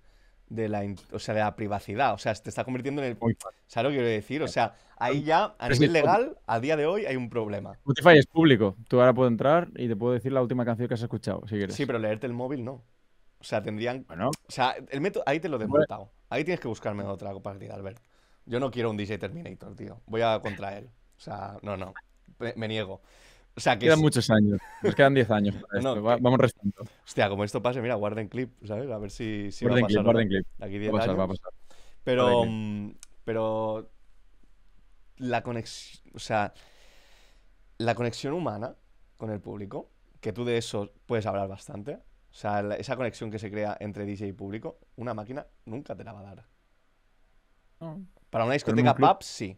de la, o sea, de la privacidad. O sea, te está convirtiendo en el. ¿Sabes lo que quiero decir? O sea, ahí ya, a nivel legal, a día de hoy hay un problema. Spotify es público. Tú ahora puedo entrar y te puedo decir la última canción que has escuchado, si quieres. Sí, pero leerte el móvil no. O sea, tendrían. Bueno. O sea, el método. Ahí te lo he desmontado. Ahí tienes que buscarme otra partida, Albert. Yo no quiero un DJ Terminator, tío. Voy a contra él. O sea, no, no. me niego. O quedan muchos años. Nos quedan 10 años. Para esto. Vamos restando. Hostia, como esto pase, mira, guarden clip, ¿sabes? A ver si, si guarden va a pasar. Clip, guarden clip. Aquí 10 va a pasar, Va a pasar. Pero, mm, pero la conexión, o sea, la conexión humana con el público, que tú de eso puedes hablar bastante. O sea, esa conexión que se crea entre DJ y público, una máquina nunca te la va a dar. Para una discoteca un pub, sí.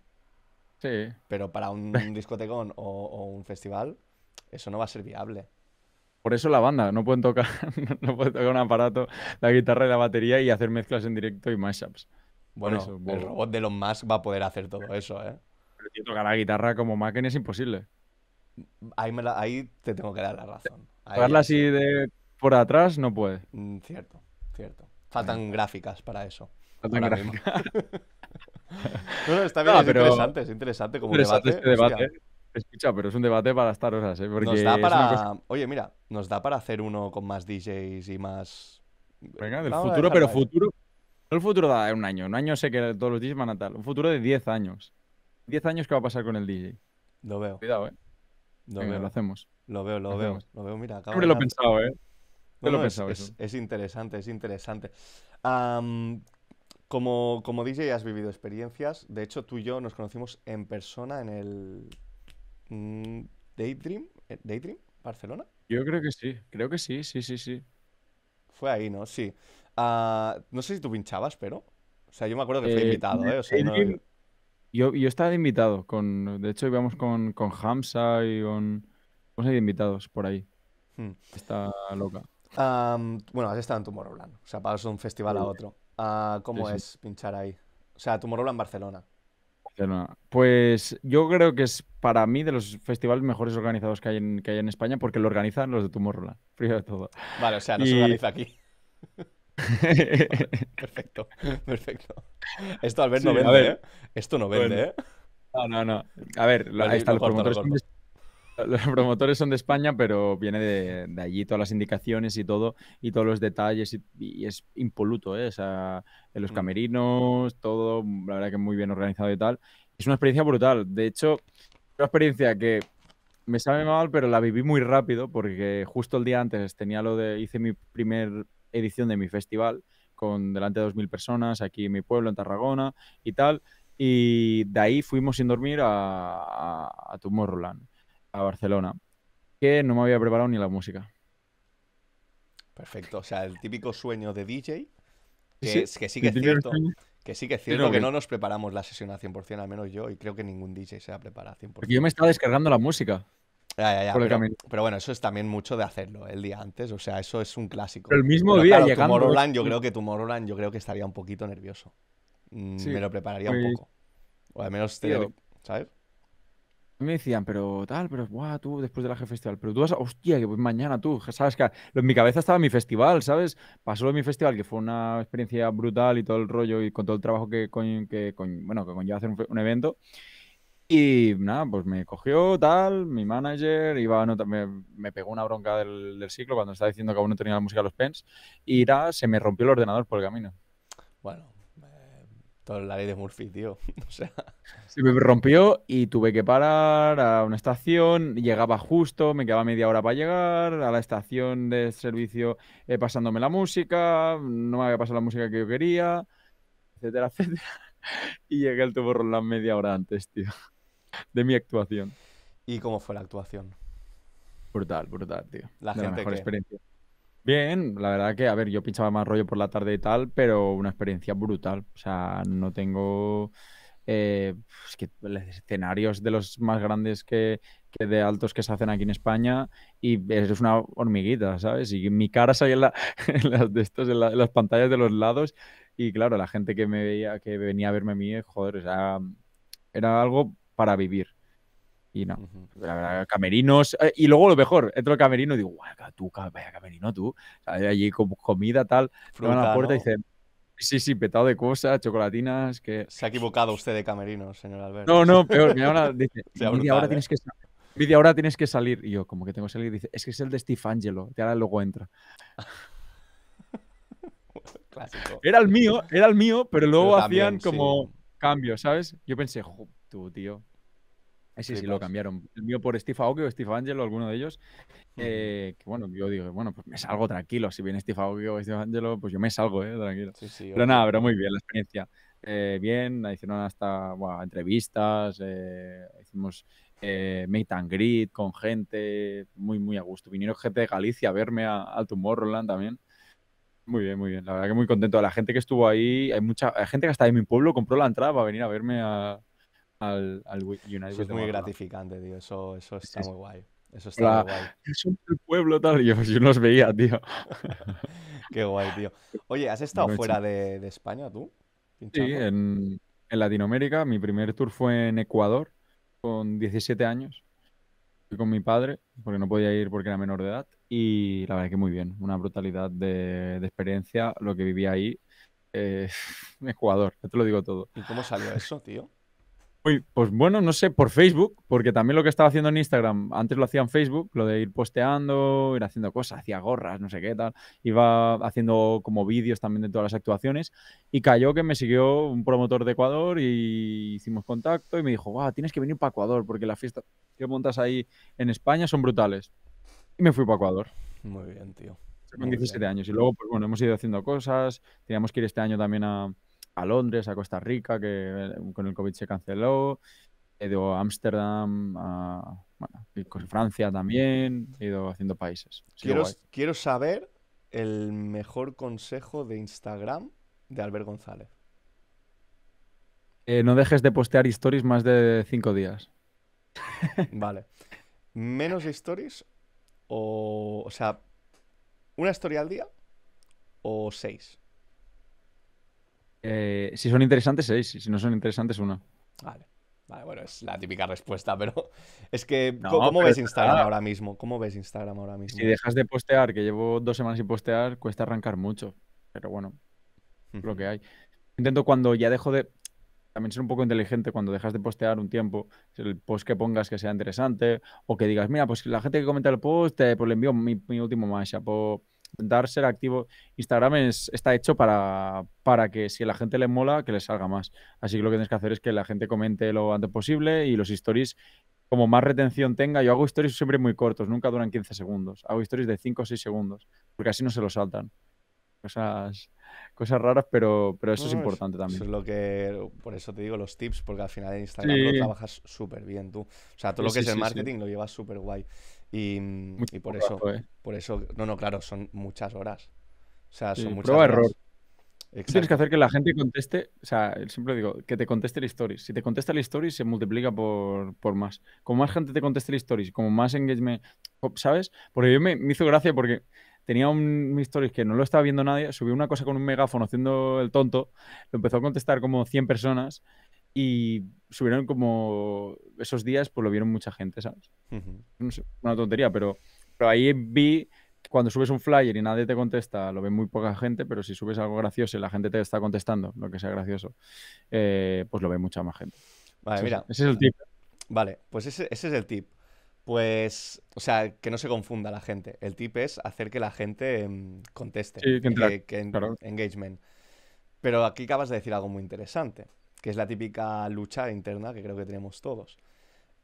Pero para un, *laughs* discotecón o, un festival, eso no va a ser viable. Por eso la banda, no pueden tocar, *laughs* no pueden tocar un aparato, la guitarra y la batería y hacer mezclas en directo y mashups. Bueno, el robot de los más va a poder hacer todo eso, ¿eh? Pero tocar la guitarra como máquina es imposible. Ahí, te tengo que dar la razón. Tocarla así de por atrás no puede. Mm, cierto, cierto. Faltan gráficas para eso. *laughs* *laughs* No, está es interesante, es interesante como debate. Este Escucha, pero es un debate para estar horas, ¿eh? Porque nos da Oye, mira, nos da para hacer uno con más DJs y más... Venga, del futuro, pero futuro... No el futuro da un año. Un año sé que todos los DJs van a tal. Un futuro de 10 años. 10 años, que va a pasar con el DJ? Lo veo. Cuidado, ¿eh? Lo veo. Lo hacemos. Lo veo, lo, veo. Lo veo, mira. ¿eh? Siempre lo he pensado, ¿eh? No, lo he pensado es, es, interesante, es interesante. Como, como DJ has vivido experiencias. De hecho, tú y yo nos conocimos en persona en el mm, Daydream, eh, Daydream, Barcelona. Yo creo que sí, creo que sí, sí, sí, sí. Fue ahí, ¿no? Sí. Ah, no sé si tú pinchabas, pero. O sea, yo me acuerdo que fui eh, invitado, ¿eh? Yo, estaba de invitado, con, de hecho íbamos con, con Hamza y con... Vamos a invitados por ahí. Hmm. Está loca. bueno, has estado en Tomorrowland. O sea, pasas de un festival a otro. Ah, ¿Cómo es pinchar ahí? O sea, Tomorrowland Barcelona. Barcelona. Pues yo creo que es para mí de los festivales mejores organizados que hay en, que hay en España porque lo organizan los de Tomorrowland, primero *laughs* de todo. Vale, o sea, no se organiza aquí. *laughs* *laughs* perfecto, perfecto. Esto Albert ver no vende, ¿eh? Esto no vende, ¿eh? No, no, no. A ver, ahí está lo los promotores los promotores son de España, pero viene de, allí todas las indicaciones y todo, y todos los detalles, y, es impoluto, ¿eh? en los mm. camerinos, todo, la verdad que muy bien organizado y tal. Es una experiencia brutal. De hecho, una experiencia que me sabe mal, pero la viví muy rápido, porque justo el día antes tenía lo de, hice mi primer edición de mi festival, con delante de 2.000 personas, aquí en mi pueblo, en Tarragona y tal. Y de ahí fuimos sin dormir a, a, a a Barcelona, que no me había preparado ni la música. Perfecto, o sea, el típico sueño de DJ, que, sí, es, que sí es cierto. Que sí que es cierto que, no nos preparamos la sesión al 100%, al menos yo, y creo que ningún DJ se ha preparado al 100%. Porque yo me estaba descargando la música. pero, bueno, eso es también mucho de hacerlo el día antes, o sea, eso es un clásico. el mismo día llegando. Tomorrowland, yo creo que Tomorrowland, yo creo que estaría un poquito nervioso. Mm, me lo prepararía un poco. O al menos, ¿sabes? me decían, pero tal, pero guau, tú después de la Festival, pero tú vas, hostia, que pues mañana tú, sabes que en mi cabeza estaba mi festival, ¿sabes? Pasó lo de mi festival, que fue una experiencia brutal y todo el rollo y con todo el trabajo que, con, que con, bueno, que conlleva hacer un, evento. Y nada, pues me cogió tal, mi manager, iba a me, pegó una bronca del, ciclo cuando estaba diciendo que aún no tenía la música de los pens y nada, se me rompió el ordenador por el camino. Bueno, la ley de Murphy, tío. *laughs* O sea... Se me rompió y tuve que parar a una estación, llegaba justo, me quedaba media hora para llegar, a la estación de servicio eh, pasándome la música, no me había pasado la música que yo quería, etcétera, *laughs* etcétera. Y llegué al tubo la media hora antes, tío, *laughs* de mi actuación. ¿Y cómo fue la actuación? Brutal, brutal, tío. La gente mejor experiencia. Bien, la verdad que, a ver, yo pinchaba más rollo por la tarde y tal, pero una experiencia brutal. O sea, no tengo. Eh, los escenarios de los más grandes que, de altos que se hacen aquí en España y es una hormiguita, ¿sabes? Y mi cara salía *laughs* en, las, de estos, las pantallas de los lados y claro, la gente que me veía, que venía a verme a mí, joder, o sea, era algo para vivir. Y no, pues camerinos. Eh, y luego lo mejor, entro al camerino y digo, guau, tú, vaya camerino, tú. Allí con comida, tal. Fruta, la puerta y dicen, sí, sí, petado de cosas, chocolatinas. que... Se ha equivocado usted de camerino, señor Alberto. No, no, peor. Mira, ahora dice, ahora *laughs* ¿eh? tienes que salir. Y yo, como que tengo que salir, dice, es que es el de Steve Angelo. Y ahora luego entra. *laughs* Era el mío, era el mío, pero luego hacían como cambios, ¿sabes? Yo pensé, tú, tío, eh, sí, sí, lo cambiaron. El mío por Steve Aoki o Steve Angelo, alguno de ellos. Eh, que bueno, yo digo, bueno, pues me salgo tranquilo. Si viene Steve Aoki o Steve Angelo, pues yo me salgo, eh, tranquilo. pero nada, pero muy bien la experiencia. Eh, bien, hicieron hasta entrevistas, hicimos eh, meet and greet con gente, muy, muy a gusto. Vinieron gente de Galicia a verme a, al Tomorrowland también. Muy bien, muy bien. La verdad que muy contento. La gente que estuvo ahí, hay mucha gente que hasta en mi pueblo compró la entrada para venir a verme a, al, United. Eso es muy gratificante, tío. Eso, eso está muy guay. Eso está muy guay. Es pueblo tal. Yo, los veía, tío. *laughs* Qué guay, tío. Oye, ¿has estado fuera de, España tú? Sí, en, Latinoamérica. Mi primer tour fue en Ecuador con 17 años con mi padre, porque no podía ir porque era menor de edad, y la verdad es que muy bien, una brutalidad de, experiencia, lo que vivía ahí, eh, jugador, *laughs* te lo digo todo. ¿Y cómo salió eso, tío? pues bueno, no sé, por Facebook, porque también lo que estaba haciendo en Instagram, antes lo hacía en Facebook, lo de ir posteando, ir haciendo cosas, hacía gorras, no sé qué tal, iba haciendo como vídeos también de todas las actuaciones y cayó que me siguió un promotor de Ecuador y hicimos contacto y me dijo, wow, tienes que venir para Ecuador porque las fiestas que montas ahí en España son brutales. Y me fui para Ecuador. Muy bien, tío. Con 17 años y luego, pues bueno, hemos ido haciendo cosas, teníamos que ir este año también a a Londres, a Costa Rica, que eh, con el COVID se canceló. He ido a Ámsterdam, a Francia también. He ido haciendo países. Quiero, saber el mejor consejo de Instagram de Albert González. Eh, no dejes de postear stories más de cinco días. Vale. ¿Menos stories? O, o sea, ¿una historia al día? ¿O seis? Eh, si son interesantes, seis. Si no son interesantes, una. Vale. Vale, bueno, es la típica respuesta, pero *laughs* es que, ¿cómo ves Instagram ahora mismo? ¿Cómo ves Instagram ahora mismo? Si dejas de postear, que llevo dos semanas sin postear, cuesta arrancar mucho. Pero bueno, lo que hay. Intento cuando ya dejo de. También ser un poco inteligente cuando dejas de postear un tiempo, el post que pongas que sea interesante, o que digas, mira, pues la gente que comenta el post, eh, pues le envío mi, último mashup, intentar ser activo. Instagram es, está hecho para, para que si a la gente le mola, que le salga más. Así que lo que tienes que hacer es que la gente comente lo antes posible y los stories, como más retención tenga, yo hago stories siempre muy cortos, nunca duran 15 segundos. Hago stories de 5 o 6 segundos, porque así no se lo saltan. Cosas, cosas raras, pero, pero eso es importante también. es lo que, por eso te digo los tips, porque al final en Instagram lo trabajas súper bien tú. O sea, todo lo que es el marketing lo llevas súper guay. Y, por eso, eh. por eso, no, no, claro, son muchas horas. O sea, son muchas prueba error. Tienes que hacer que la gente conteste, o sea, siempre digo, que te conteste el stories. Si te contesta el stories, se multiplica por, por más. Como más gente te conteste el stories, como más engagement, ¿sabes? Porque yo me, me hizo gracia porque tenía un stories que no lo estaba viendo nadie, subí una cosa con un megáfono haciendo el tonto, lo empezó a contestar como 100 personas y subieron como esos días, pues lo vieron mucha gente, ¿sabes? no una tontería, pero, ahí vi cuando subes un flyer y nadie te contesta, lo ve muy poca gente, pero si subes algo gracioso y la gente te está contestando, lo que sea gracioso, eh, pues lo ve mucha más gente. Vale, mira. Ese es el tip. Vale, pues ese, es el tip. Pues, o sea, que no se confunda la gente. El tip es hacer que la gente mm, conteste, que, engagement. Pero aquí acabas de decir algo muy interesante que es la típica lucha interna que creo que tenemos todos.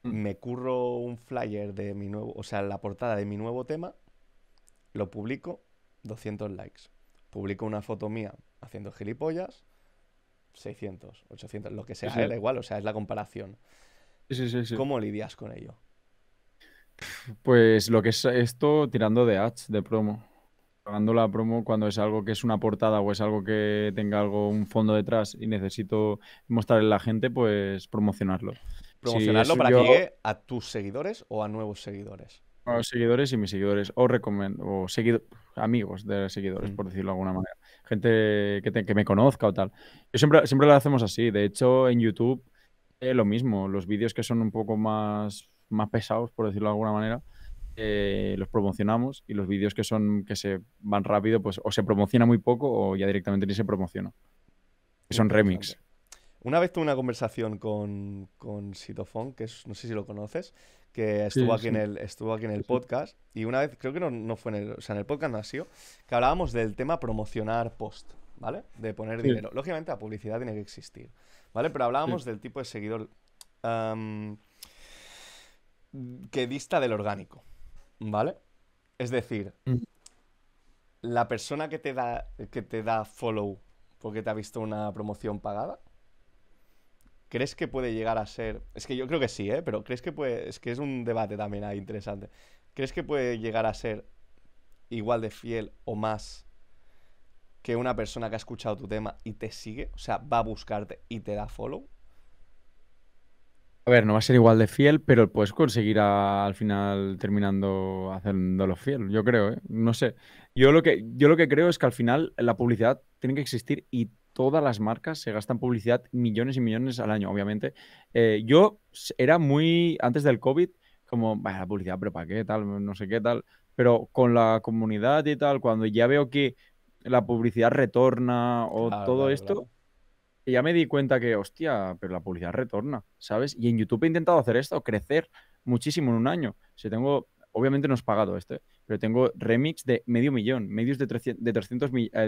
Mm. Me curro un flyer de mi nuevo, o sea, la portada de mi nuevo tema, lo publico, 200 likes. Publico una foto mía haciendo gilipollas, 600, 800, lo que sea, da igual, o sea, es la comparación. Sí, ¿Cómo lidias con ello? Pues lo que es esto tirando de ads, de promo pagando la promo cuando es algo que es una portada o es algo que tenga algo, un fondo detrás y necesito mostrarle a la gente, pues promocionarlo. Promocionarlo para que llegue a tus seguidores o a nuevos seguidores. A los seguidores y mis seguidores, o recomiendo, o seguido, amigos de seguidores, mm. por decirlo de alguna manera. Gente que, que me conozca o tal. Yo siempre, siempre lo hacemos así. De hecho, en YouTube es eh, lo mismo. Los vídeos que son un poco más, más pesados, por decirlo de alguna manera, eh, los promocionamos y los vídeos que son que se van rápido, pues o se promociona muy poco o ya directamente ni se promociona. son remix. Una vez tuve una conversación con, con Sitofon que no sé si lo conoces, que estuvo, aquí En el, estuvo aquí en el podcast. Y una vez, creo que no, fue en el, o sea, en el podcast no ha sido, que hablábamos del tema promocionar post, ¿vale? De poner dinero. Lógicamente la publicidad tiene que existir, ¿vale? Pero hablábamos del tipo de seguidor que dista del orgánico, ¿Vale? Es decir, la persona que te da, que te da follow porque te ha visto una promoción pagada, ¿crees que puede llegar a ser? Es que yo creo que sí, ¿eh? Pero ¿crees que puede? Es que es un debate también ahí interesante. ¿Crees que puede llegar a ser igual de fiel o más que una persona que ha escuchado tu tema y te sigue? O sea, va a buscarte y te da follow. A ver, no va a ser igual de fiel, pero puedes conseguir al final terminando haciéndolo fiel, yo creo, ¿eh? No sé. Yo lo, que, yo lo que creo es que al final la publicidad tiene que existir y todas las marcas se gastan publicidad millones y millones al año, obviamente. Eh, yo era muy, antes del COVID, como, vaya, la publicidad, pero ¿para qué tal? No sé qué tal. Pero con la comunidad y tal, cuando ya veo que la publicidad retorna o todo esto, y ya me di cuenta que, hostia, pero la publicidad retorna, ¿sabes? Y en YouTube he intentado hacer esto, crecer muchísimo en un año. Si tengo, obviamente no es pagado este, pero tengo remix de medio millón, medios de 300, de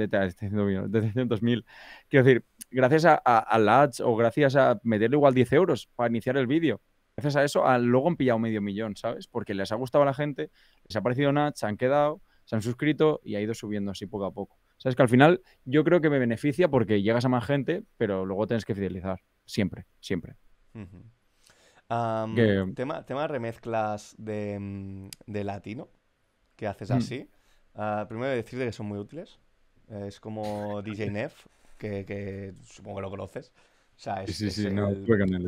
eh, mil, de Quiero decir, gracias a, ads o gracias a meterle igual 10 euros para iniciar el vídeo, gracias a eso, ah, luego han pillado medio millón, ¿sabes? Porque les ha gustado a la gente, les ha parecido nada, se han quedado, se han suscrito y ha ido subiendo así poco a poco sabes que al final yo creo que me beneficia porque llegas a más gente, pero luego tienes que fidelizar, siempre, siempre. Uh tema, tema remezclas mm, de, latino, que haces mm. así. Ah, primero decirte que son muy útiles. Es como *laughs* DJ Nef, que, supongo que lo conoces. O sí, sí,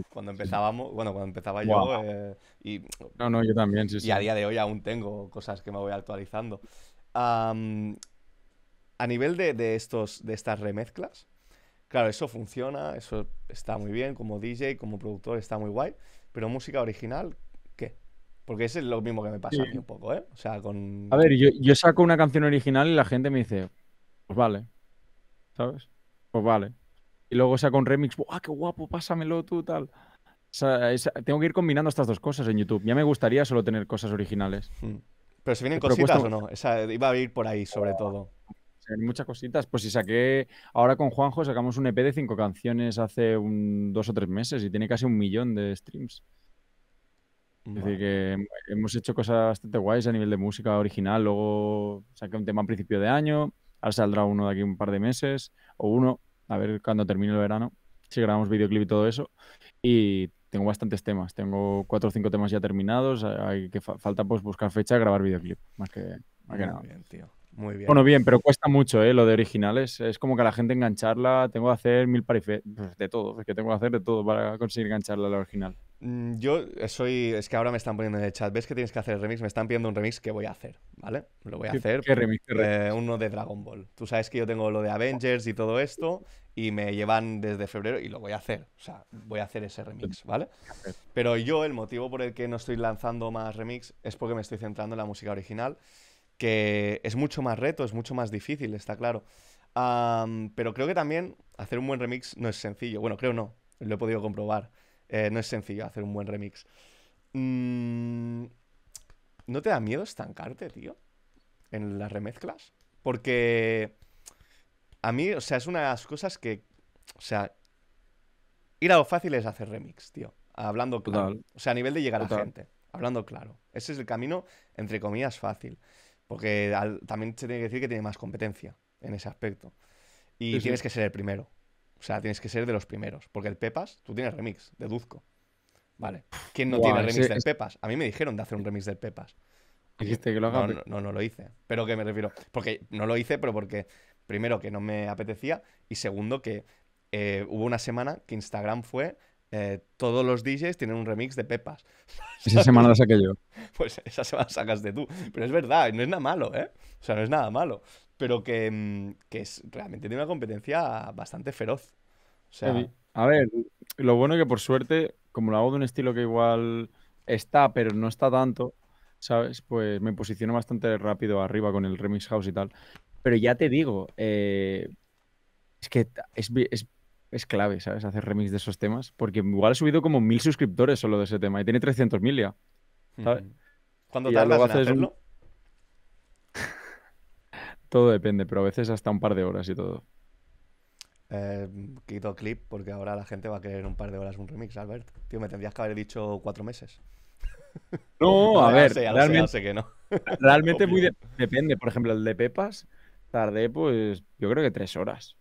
cuando empezábamos, bueno, cuando empezaba yo eh, y no, no, yo también, sí, y a día de hoy aún tengo cosas que me voy actualizando a nivel de, de, estos, de estas remezclas, claro, eso funciona, eso está muy bien, como DJ, como productor está muy guay, pero música original, ¿qué? Porque ese es lo mismo que me pasa a mí un poco, ¿eh? O sea, con... A ver, yo, yo saco una canción original y la gente me dice, pues vale, ¿sabes? Pues vale. Y luego saco un remix, ¡ah, qué guapo! Pásamelo tú, tal. O sea, tengo que ir combinando estas dos cosas en YouTube. Ya me gustaría solo tener cosas originales. Mm. Pero si vienen cositas o no? iba a ir por ahí, sobre todo muchas cositas. Pues si saqué, ahora con Juanjo sacamos un EP de cinco canciones hace un, dos o tres meses y tiene casi un millón de streams. Es decir, que hemos hecho cosas bastante guays a nivel de música original. Luego saqué un tema a principio de año. Ahora saldrá uno de aquí un par de meses. O uno, a ver cuando termine el verano. Si grabamos videoclip y todo eso. Y tengo bastantes temas. Tengo cuatro o cinco temas ya terminados. Hay que falta pues buscar fecha y grabar videoclip. Más que, nada. tío. Muy bien. Bueno, bien, pero cuesta mucho ¿eh? lo de originales. Es como que a la gente engancharla, tengo que hacer mil periféricos, pues, de todo, es que tengo que hacer de todo para conseguir engancharla a la original. Mm, yo eh, soy, es que ahora me están poniendo en el chat, ¿ves que tienes que hacer remix? Me están pidiendo un remix que voy a hacer, ¿vale? Lo voy a hacer. Eh, uno de Dragon Ball. Tú sabes que yo tengo lo de Avengers y todo esto y me llevan desde febrero y lo voy a hacer. O sea, voy a hacer ese remix, ¿vale? Pero yo el motivo por el que no estoy lanzando más remix es porque me estoy centrando en la música original que es mucho más reto, es mucho más difícil, está claro. pero creo que también hacer un buen remix no es sencillo. Bueno, creo no, lo he podido comprobar. Eh, no es sencillo hacer un buen remix. Mm, ¿No te da miedo estancarte, tío? En las remezclas. Porque a mí, o sea, es una de las cosas que... O sea, ir a lo fácil es hacer remix, tío. Hablando claro. O sea, a nivel de llegar a gente. Hablando claro. Ese es el camino, entre comillas, fácil. Porque también se tiene que decir que tiene más competencia en ese aspecto. Y tienes que ser el primero. O sea, tienes que ser de los primeros. Porque el Pepas, tú tienes remix, deduzco. Vale. ¿Quién no tiene remix del Pepas? A mí me dijeron de hacer un remix del Pepas. que lo No, no, lo hice. Pero qué me refiero. Porque no lo hice, pero porque, primero, que no me apetecía. Y segundo, que eh, hubo una semana que Instagram fue eh, todos los DJs tienen un remix de Pepas. Esa semana la saqué yo. *laughs* Pues esa semana sacas de tú. Pero es verdad, no es nada malo, ¿eh? O sea, no es nada malo. Pero que, mm, es, realmente tiene una competencia bastante feroz. O sea... A ver, lo bueno es que por suerte, como lo hago de un estilo que igual está, pero no está tanto, ¿sabes? Pues me posiciono bastante rápido arriba con el remix house y tal. Pero ya te digo, eh, es que es es clave, ¿sabes? Hacer remix de esos temas. Porque igual ha subido como mil suscriptores solo de ese tema y tiene 300.000 ya. ¿Sabes? ¿Cuándo tardas en hacerlo? *laughs* todo depende, pero a veces hasta un par de horas y todo. Eh, quito clip porque ahora la gente va a querer un par de horas un remix, Albert. Tío, me tendrías que haber dicho cuatro meses. *laughs* No, *laughs* a ver, realmente, sé que no. realmente muy depende. Por ejemplo, el de Pepas tardé pues yo creo que tres horas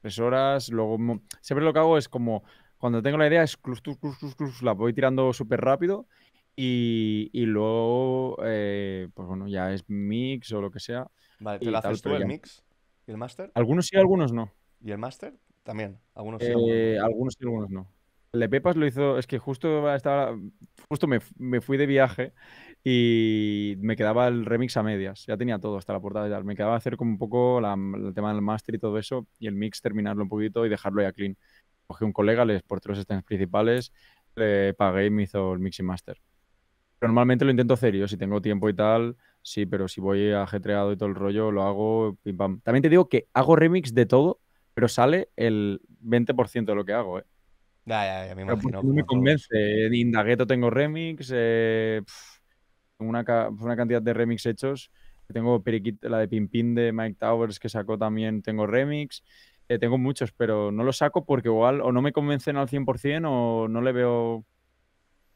tres horas, luego siempre lo que hago es como cuando tengo la idea es la voy tirando súper rápido y, luego, eh, pues bueno, ya es mix o lo que sea. Vale, ¿te lo haces tú el mix y el master? Algunos sí, algunos no. ¿Y el master? También, algunos Algunos sí, algunos no. Eh, le Pepas lo hizo, es que justo estaba, justo me, fui de viaje y me quedaba el remix a medias. Ya tenía todo hasta la portada Me quedaba hacer como un poco la, el tema del master y todo eso y el mix terminarlo un poquito y dejarlo ya clean. Cogí un colega, le exporté los stands principales, le pagué y me hizo el mix y master. Pero normalmente lo intento hacer si tengo tiempo y tal, sí, pero si voy ajetreado y todo el rollo, lo hago, pim pam. También te digo que hago remix de todo, pero sale el 20% de lo que hago, ¿eh? me pues, me convence. En Indagueto tengo remix, eh, Tengo pues, una, cantidad de remix hechos. Tengo la de Pimpín de Mike Towers que sacó también, tengo remix. Eh, tengo muchos, pero no los saco porque igual o no me convencen al 100% o no le veo,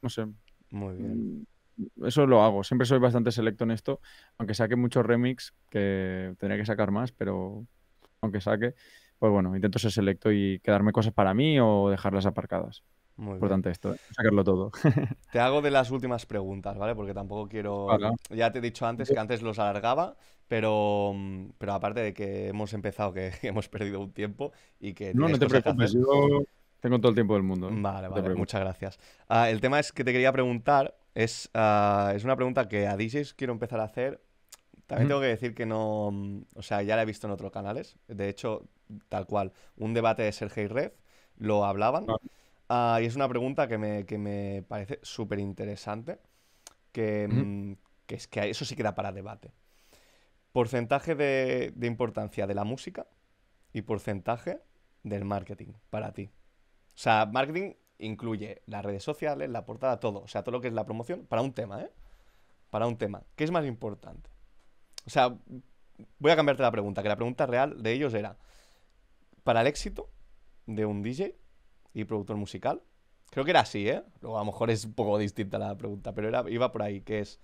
no sé. Muy bien. Mm, eso lo hago. Siempre soy bastante selecto en esto, aunque saque muchos remix, que tendría que sacar más, pero aunque saque, pues bueno, intento ser selecto y quedarme cosas para mí o dejarlas aparcadas. Muy Importante esto, ¿eh? sacarlo todo. *laughs* Te hago de las últimas preguntas, ¿vale? Porque tampoco quiero. Ya te he dicho antes que antes los alargaba, pero, pero aparte de que hemos empezado, que *laughs* hemos perdido un tiempo y que. No, no te preocupes, yo tengo todo el tiempo del mundo. ¿eh? Vale, vale, muchas gracias. Ah, el tema es que te quería preguntar, es, ah, es una pregunta que a DJs quiero empezar a hacer también tengo que decir que no. Mm, o sea, ya la he visto en otros canales. De hecho, tal cual. Un debate de y Red, lo hablaban. Ah. Ah, y es una pregunta que me, parece súper interesante. Que, mm, que, es que eso sí queda para debate. Porcentaje de, de, importancia de la música y porcentaje del marketing para ti. O sea, marketing incluye las redes sociales, la portada, todo. O sea, todo lo que es la promoción para un tema, ¿eh? Para un tema. ¿Qué es más importante? O sea, voy a cambiarte la pregunta, que la pregunta real de ellos era, para el éxito de un DJ y productor musical, creo que era así, ¿eh? Luego a lo mejor es un poco distinta la pregunta, pero era, iba por ahí, que es,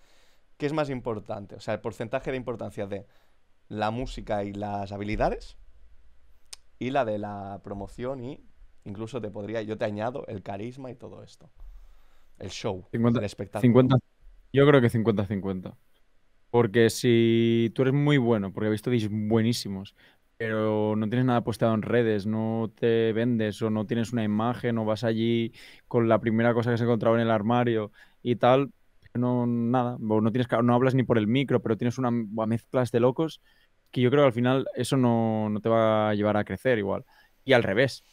¿qué es más importante? O sea, el porcentaje de importancia de la música y las habilidades y la de la promoción y incluso te podría, yo te añado el carisma y todo esto. El show, el espectáculo. 50, yo creo que 50-50. Porque si tú eres muy bueno, porque he visto dis buenísimos, pero no tienes nada posteado en redes, no te vendes o no tienes una imagen o vas allí con la primera cosa que se encontraba en el armario y tal, no nada, no hablas ni por el micro, pero tienes una mezclas de locos que yo creo que al final eso no, te va a llevar a crecer igual. Y al revés,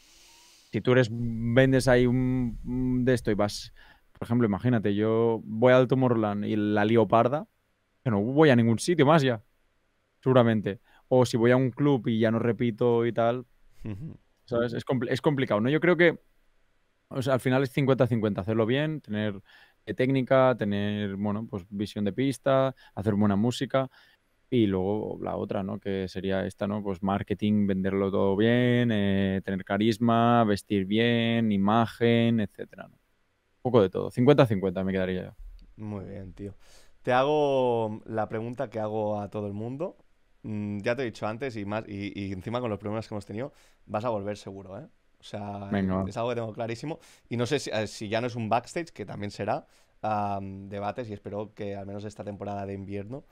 si tú eres vendes ahí un, de esto y vas, por ejemplo, imagínate, yo voy al Tomorrowland y la leoparda no voy a ningún sitio más ya, seguramente. O si voy a un club y ya no repito y tal, Es, complicado, ¿no? Yo creo que al final es 50-50, hacerlo bien, tener técnica, tener, bueno, pues visión de pista, hacer buena música y luego la otra, ¿no? Que sería esta, ¿no? Pues marketing, venderlo todo bien, eh, tener carisma, vestir bien, imagen, etcétera, Un poco de todo. 50-50 me quedaría yo. Muy bien, tío. Te hago la pregunta que hago a todo el mundo. Mm, ya te he dicho antes y, más, y, encima con los problemas que hemos tenido, vas a volver seguro, ¿eh? O sea, es algo que tengo clarísimo. Y no sé si, eh, ya no es un backstage, que también será, debates, y espero que al menos esta temporada de invierno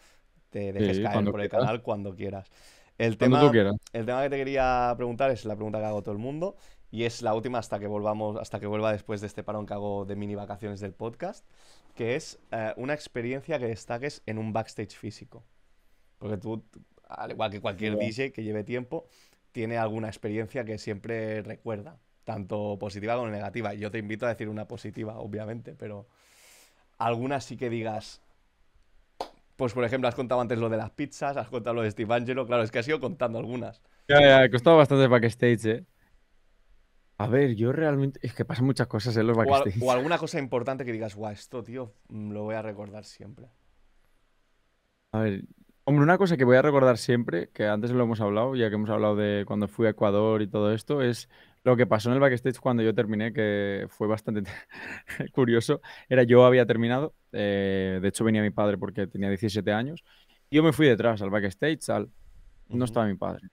te dejes caer por el canal cuando quieras. El tema, el tema que te quería preguntar es la pregunta que hago a todo el mundo, y es la última hasta que volvamos, hasta que vuelva después de este parón que hago de mini vacaciones del podcast que es eh, una experiencia que destaques en un backstage físico. Porque tú, al igual que cualquier DJ que lleve tiempo, tiene alguna experiencia que siempre recuerda, tanto positiva como negativa. Yo te invito a decir una positiva, obviamente, pero alguna sí que digas. Pues, por ejemplo, has contado antes lo de las pizzas, has contado lo de Steve Angelo. Claro, es que has ido contando algunas. Ya, ya, bastante backstage, ¿eh? A ver, yo realmente. Es que pasan muchas cosas en los backstage. O, alguna cosa importante que digas, guau, esto, tío, mm, lo voy a recordar siempre. A ver, hombre, una cosa que voy a recordar siempre, que antes lo hemos hablado, ya que hemos hablado de cuando fui a Ecuador y todo esto, es lo que pasó en el backstage cuando yo terminé, que fue bastante *laughs* curioso. Era yo había terminado, eh, de hecho venía mi padre porque tenía 17 años, y yo me fui detrás al backstage, al... no estaba mi padre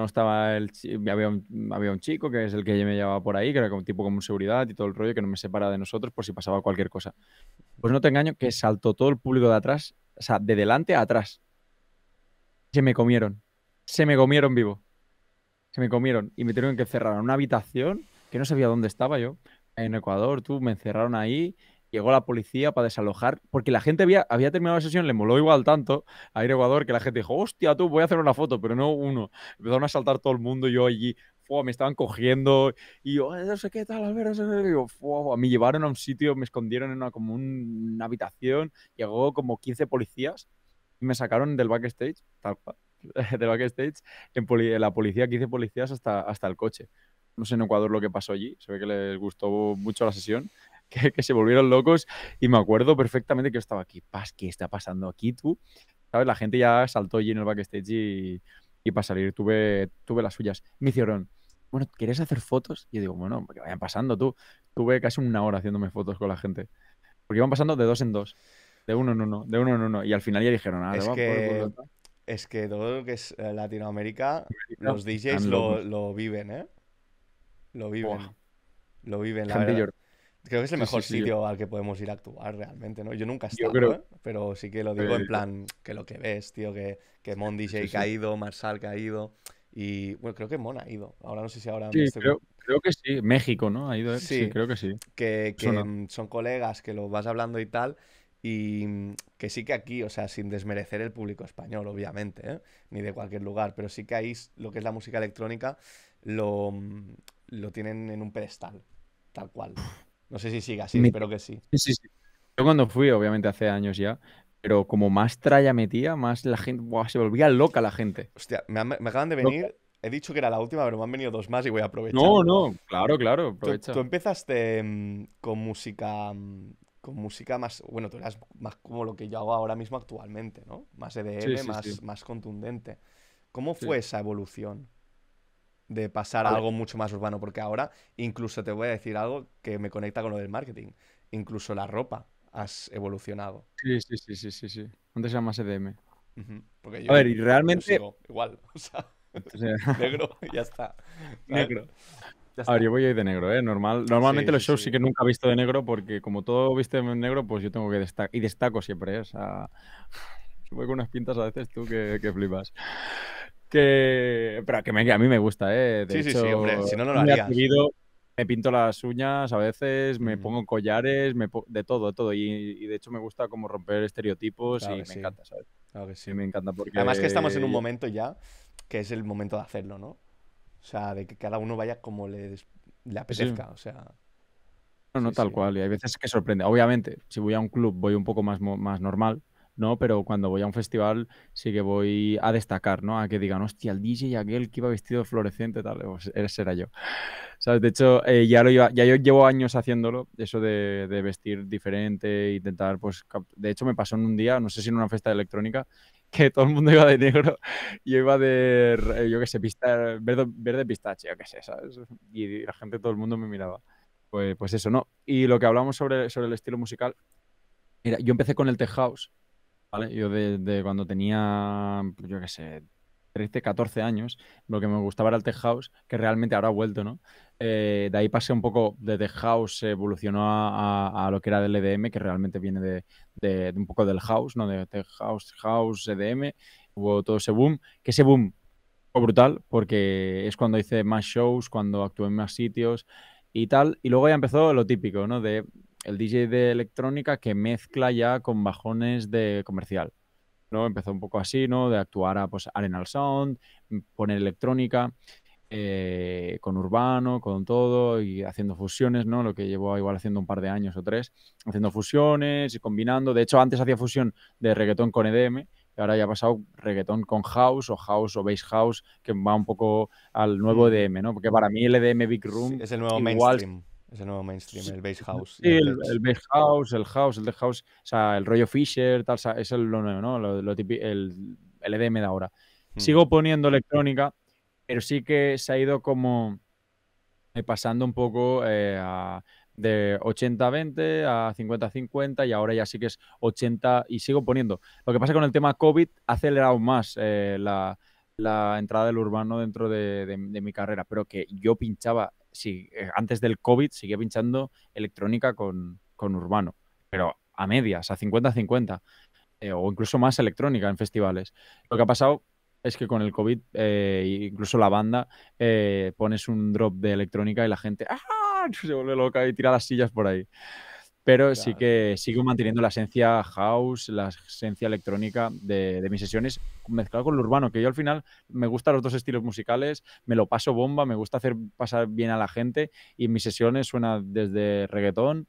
no estaba el había un, había un chico que es el que me llevaba por ahí, que era un tipo como seguridad y todo el rollo que no me separa de nosotros por si pasaba cualquier cosa. Pues no te engaño que saltó todo el público de atrás, o sea, de delante a atrás. Se me comieron. Se me comieron vivo. Se me comieron y me tuvieron que cerrar en una habitación que no sabía dónde estaba yo. En Ecuador, tú me encerraron ahí llegó la policía para desalojar, porque la gente había, había terminado la sesión, le moló igual tanto a a Ecuador que la gente dijo, hostia, tú, voy a hacer una foto, pero no uno. Empezaron a saltar todo el mundo, yo allí, me estaban cogiendo y yo, eh, no sé qué tal, al ver sé me llevaron a un sitio, me escondieron en una, como habitación, llegó como 15 policías y me sacaron del backstage, tal *laughs* del backstage, en la policía, 15 policías hasta, hasta el coche. No sé en Ecuador lo que pasó allí, se ve que les gustó mucho la sesión. *laughs* que, se volvieron locos y me acuerdo perfectamente que yo estaba aquí, Paz, ¿qué está pasando aquí tú? ¿Sabes? La gente ya saltó allí en el backstage y, para salir tuve, tuve las suyas. Me hicieron, bueno, ¿quieres hacer fotos? Y yo digo, bueno, que vayan pasando tú. Tuve casi una hora haciéndome fotos con la gente. Porque iban pasando de dos en dos, de uno en uno, de uno Y al final ya dijeron, ah, es que... todo lo que es eh, Latinoamérica, los DJs lo, viven, ¿eh? Lo viven. Lo viven, la gente Creo que es el mejor sitio al que podemos ir a actuar realmente, ¿no? Yo nunca he estado, ¿eh? pero sí que lo digo en plan que lo que ves, tío, que, que Mon DJ ha ido, Marsal que ha ido y bueno, creo que Mona ha ido. Ahora no sé si ahora... Sí, creo, creo, que sí, México, ¿no? Ha ido, sí, creo que sí. Que, que mm, son colegas que lo vas hablando y tal y mm, que sí que aquí, o sea, sin desmerecer el público español, obviamente, ¿eh? ni de cualquier lugar, pero sí que ahí lo que es la música electrónica lo, mm, lo tienen en un pedestal, tal cual. No sé si siga así, espero que sí. Yo cuando fui, obviamente hace años ya, pero como más tralla metía, más la gente. se volvía loca la gente. Hostia, me, acaban de venir. He dicho que era la última, pero me han venido dos más y voy a aprovechar. No, no, claro, claro, aprovecha. Tú, empezaste mm, con música. Mm, con música más. Bueno, tú eras más como lo que yo hago ahora mismo actualmente, ¿no? Más EDM, más, más contundente. ¿Cómo fue esa evolución? de pasar a algo mucho más urbano, porque ahora incluso te voy a decir algo que me conecta con lo del marketing, incluso la ropa has evolucionado. Sí, sí, sí, sí, sí, sí. Antes se a ver, y realmente... igual, *laughs* o sea, *laughs* negro, ya está. Negro. A ver, yo voy a ir de negro, ¿eh? Normal, normalmente los shows sí, que nunca he visto de negro porque como todo viste en negro, pues yo tengo que destacar. Y destaco siempre, ¿eh? O sea, *laughs* voy con unas pintas a veces tú que, que flipas que, pero que, a mí me gusta, ¿eh? De sí, hecho, sí, sí, hombre, si no, no lo haría. Me pinto las uñas a veces, me pongo collares, me de todo, de todo. Y, de hecho me gusta como romper estereotipos y me encanta, ¿sabes? que sí. Me encanta Además que estamos en un momento ya que es el momento de hacerlo, ¿no? O sea, de que cada uno vaya como le, apetezca, o sea... No, no, tal cual. Y hay veces que sorprende. Obviamente, si voy a un club, voy un poco más, más normal. ¿no? Pero cuando voy a un festival sí que voy a destacar, ¿no? A que digan, hostia, el DJ aquel que iba vestido floreciente, tal, pues, ese era yo. ¿Sabes? De hecho, eh, ya, lo ya yo llevo años haciéndolo, eso de, de, vestir diferente, intentar, pues, de hecho me pasó en un día, no sé si en una fiesta electrónica, *laughs* que todo el mundo iba de negro y yo iba de, eh, yo qué sé, verde, verde pistache, yo qué sé, Y la gente, todo el mundo me miraba. Pues, pues, eso, ¿no? Y lo que hablamos sobre, sobre el estilo musical, Mira, yo empecé con el tech house, yo desde cuando tenía, pues, yo qué sé, 13, 14 años, lo que me gustaba era el tech house, que realmente ahora ha vuelto, ¿no? Eh, de ahí pasé un poco de tech house, evolucionó a, a, lo que era del EDM, que realmente viene de, de, de, un poco del house, ¿no? De tech house, house, EDM, hubo todo ese boom, que ese boom fue brutal, porque es cuando hice más shows, cuando actué en más sitios y tal, y luego ya empezó lo típico, ¿no? De el DJ de electrónica que mezcla ya con bajones de comercial. ¿no? Empezó un poco así, ¿no? De actuar a pues, Arenal Sound, mm, poner electrónica, eh, con urbano, con todo, y haciendo fusiones, ¿no? Lo que llevó igual haciendo un par de años o tres, haciendo fusiones y combinando. De hecho, antes hacía fusión de reggaetón con EDM, y ahora ya ha pasado reggaetón con house o house o bass house, que va un poco al nuevo EDM, mm. e ¿no? Porque para mí el EDM Big Room es el nuevo mainstream ese nuevo mainstream, el Base house. Sí, el, Base house, el house, el de house, o sea, el rollo Fisher, tal, es lo nuevo, ¿no? el, EDM e de ahora. Mm. Sigo poniendo electrónica, pero sí que se ha ido como eh, pasando un poco eh, de 80-20 a 50-50 y ahora ya sí que es 80 y sigo poniendo. Lo que pasa con el tema COVID ha acelerado más eh, la, entrada del urbano dentro de, mi carrera, pero que yo pinchaba eh, antes del COVID seguía pinchando electrónica con, urbano, pero a medias, a 50-50, eh, o incluso más electrónica en festivales. Lo que ha pasado es que con el COVID, eh, incluso la banda, pones un drop de electrónica y la gente ¡ah! *laughs* se vuelve loca y tira las sillas por ahí pero sí que sigo manteniendo la esencia house, la esencia electrónica de, mis sesiones, mezclado con lo urbano, que yo al final me gustan los dos estilos musicales, me lo paso bomba, me gusta hacer pasar bien a la gente y mis sesiones suenan desde reggaetón,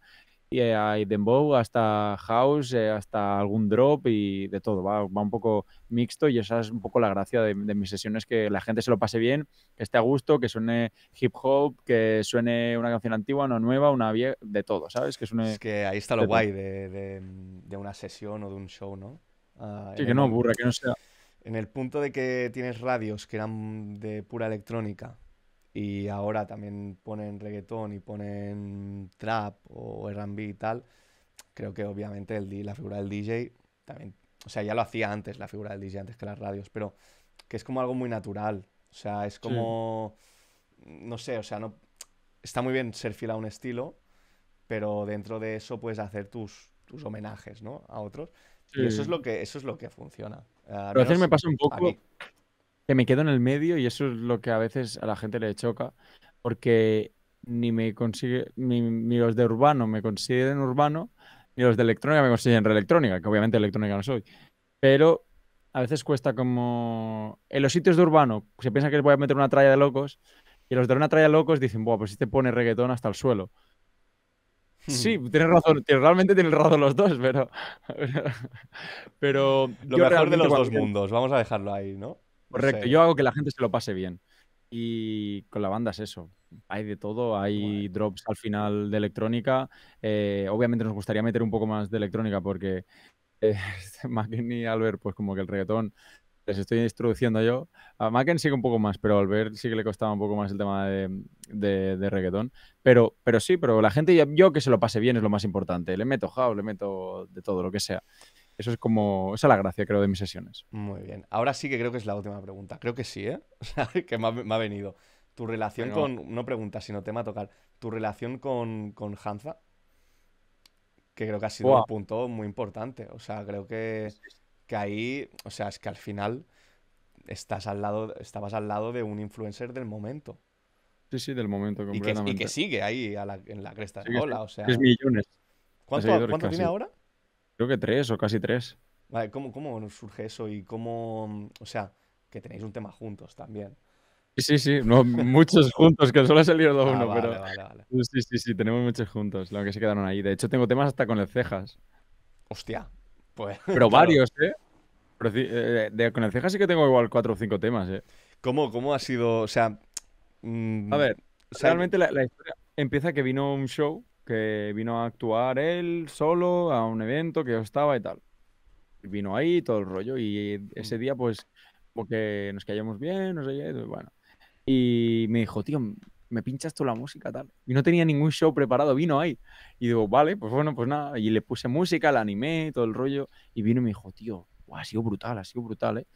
y eh, hay dembow hasta house, eh, hasta algún drop y de todo. Va, va, un poco mixto y esa es un poco la gracia de, mis sesiones, que la gente se lo pase bien, que esté a gusto, que suene hip hop, que suene una canción antigua, una nueva, una vieja, de todo, ¿sabes? Que es que ahí está lo guay de, de, una sesión o de un show, ¿no? Ah, sí, que no aburra, que no sea... En el punto de que tienes radios que eran de pura electrónica y ahora también ponen reggaetón y ponen trap o RB y tal, creo que obviamente el, la figura del DJ también, o sea, ya lo hacía antes la figura del DJ, antes que las radios, pero que es como algo muy natural, o sea, es como, no sé, o sea, no, está muy bien ser fiel a un estilo, pero dentro de eso puedes hacer tus, tus homenajes, ¿no? A otros. Y eso es lo que, eso es lo que funciona. a veces me pasa un poco, que me quedo en el medio y eso es lo que a veces a la gente le choca, porque ni me consigue, ni, los de urbano me consiguen urbano, ni los de electrónica me consiguen reelectrónica, que obviamente electrónica no soy. Pero a veces cuesta como. En los sitios de urbano se piensa que les voy a meter una tralla de locos, y los de una tralla de locos dicen, bueno pues si te pone reggaetón hasta el suelo. Sí, *laughs* tienes razón, realmente tienes razón los dos, pero. pero, *laughs* pero lo mejor de los dos mundos, vamos a dejarlo ahí, ¿no? Correcto, yo hago que la gente se lo pase bien. Y con la banda es eso. Hay de todo, hay drops al final de electrónica. Eh, obviamente nos gustaría meter un poco más de electrónica porque eh, *laughs* Macken y Albert, pues como que el reggaetón les estoy introduciendo yo. A Macken sigue un poco más, pero a Albert sí que le costaba un poco más el tema de, de, reggaetón. Pero, pero sí, pero la gente, yo que se lo pase bien es lo más importante. Le meto house, le meto de todo, lo que sea. Eso es como, esa es la gracia, creo, de mis sesiones. Muy bien. Ahora sí que creo que es la última pregunta. Creo que sí, ¿eh? *laughs* que me ha, ha, venido. Tu relación con, no pregunta, sino tema a tocar. Tu relación con, con Hanza, que creo que ha sido un punto muy importante. O sea, creo que, que ahí, o sea, es que al final estás al lado, estabas al lado de un influencer del momento. Sí, sí, del momento completamente. Y que, sigue ahí en la cresta de ola, o millones. ¿cuánto tiene ahora? Creo que tres o casi tres. Vale, ¿cómo, cómo surge eso y cómo, o sea, que tenéis un tema juntos también? Sí, sí, no, muchos juntos, que solo ha salido ah, uno, pero sí, sí, sí, tenemos muchos juntos, lo que se quedaron ahí. De hecho, tengo temas hasta con el cejas. Hostia, pues... *laughs* Pero varios, ¿eh? eh con el cejas sí que tengo igual cuatro o cinco temas, ¿eh? ¿Cómo, cómo ha sido, o sea... Mm, a ver, realmente la historia empieza que vino un show que vino a actuar él solo a un evento que yo estaba y tal. vino ahí todo el rollo y mm. ese día pues porque nos callamos bien, no sé bueno. Y me dijo, tío, me pinchas tú la música, tal. Y no tenía ningún show preparado, vino ahí. Y digo, vale, pues bueno, pues nada. Y le puse música, la animé, todo el rollo. Y vino y me dijo, tío, ha sido brutal, ha sido brutal, ¿eh?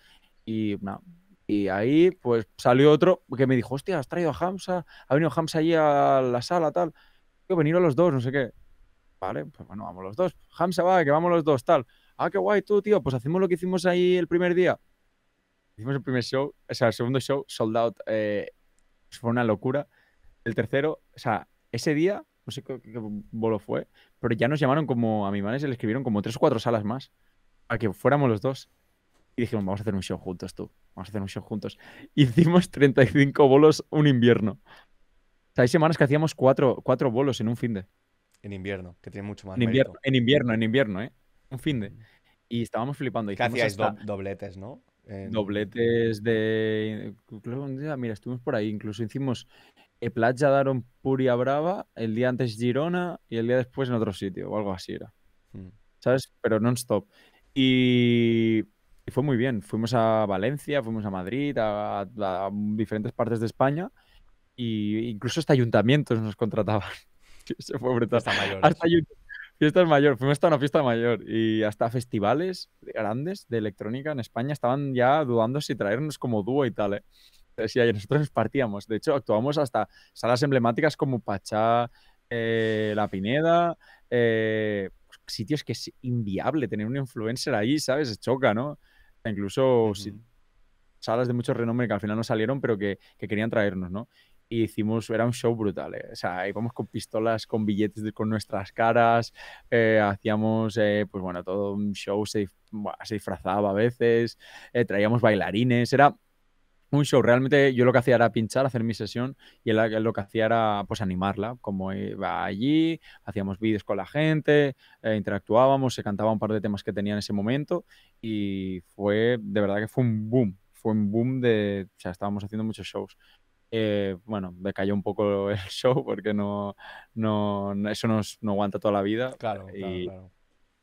Y nada. Y ahí, pues salió otro que me dijo, hostia, has traído a Hamza, ha venido Hamza allí a la sala, tal venir a los dos, no sé qué. Vale, pues bueno, vamos los dos. Hamza va, que vamos los dos, tal. Ah, qué guay tú, tío. Pues hacemos lo que hicimos ahí el primer día. Hicimos el primer show, o sea, el segundo show, sold out. Eh, fue una locura. El tercero, o sea, ese día, no sé qué, qué, bolo fue, pero ya nos llamaron como a mi madre, se le escribieron como tres o cuatro salas más a que fuéramos los dos. Y dijimos, vamos a hacer un show juntos, tú. Vamos a hacer un show juntos. *laughs* Hicimos 35 bolos un invierno. O hay semanas que hacíamos cuatro, bolos en un fin de. En invierno, que tiene mucho más. En invierno, en invierno, en invierno, ¿eh? Un fin de. Mm. Y estábamos flipando. Que hacíais dobletes, ¿no? Dobletes de. Mira, estuvimos por ahí. Incluso hicimos. Eh, Platja daron Puria Brava, el día antes Girona y el día después en otro sitio, o algo así era. Mm. ¿Sabes? Pero non-stop. Y... y, fue muy bien. Fuimos a Valencia, fuimos a Madrid, a diferentes partes de España incluso hasta ayuntamientos nos contrataban. *laughs* Hasta mayor. Hasta fiestas mayor, fuimos hasta una fiesta mayor y hasta festivales grandes de electrónica en España estaban ya dudando si traernos como dúo y tal. ¿eh? Sí, nosotros partíamos. De hecho, actuamos hasta salas emblemáticas como Pachá, eh, La Pineda, eh, sitios que es inviable tener un influencer ahí, ¿sabes? Choca, ¿no? Incluso salas de mucho renombre que al final no salieron, pero que, que querían traernos, ¿no? y hicimos, era un show brutal, eh. o sea, íbamos con pistolas, con billetes con nuestras caras, eh, hacíamos, eh, pues bueno, todo un show, se, disfrazaba a veces, traíamos bailarines, era un show. Realmente yo lo que hacía era pinchar, hacer mi sesión y él, lo que hacía era pues animarla, como iba allí, hacíamos vídeos con la gente, interactuábamos, se cantaba un par de temas que tenía en ese momento y fue, de verdad que fue un boom, fue un boom de, o sea, estábamos haciendo muchos shows. Eh, bueno, me cayó un poco el *laughs* show porque no, no, eso no, aguanta toda la vida. Claro, y, claro,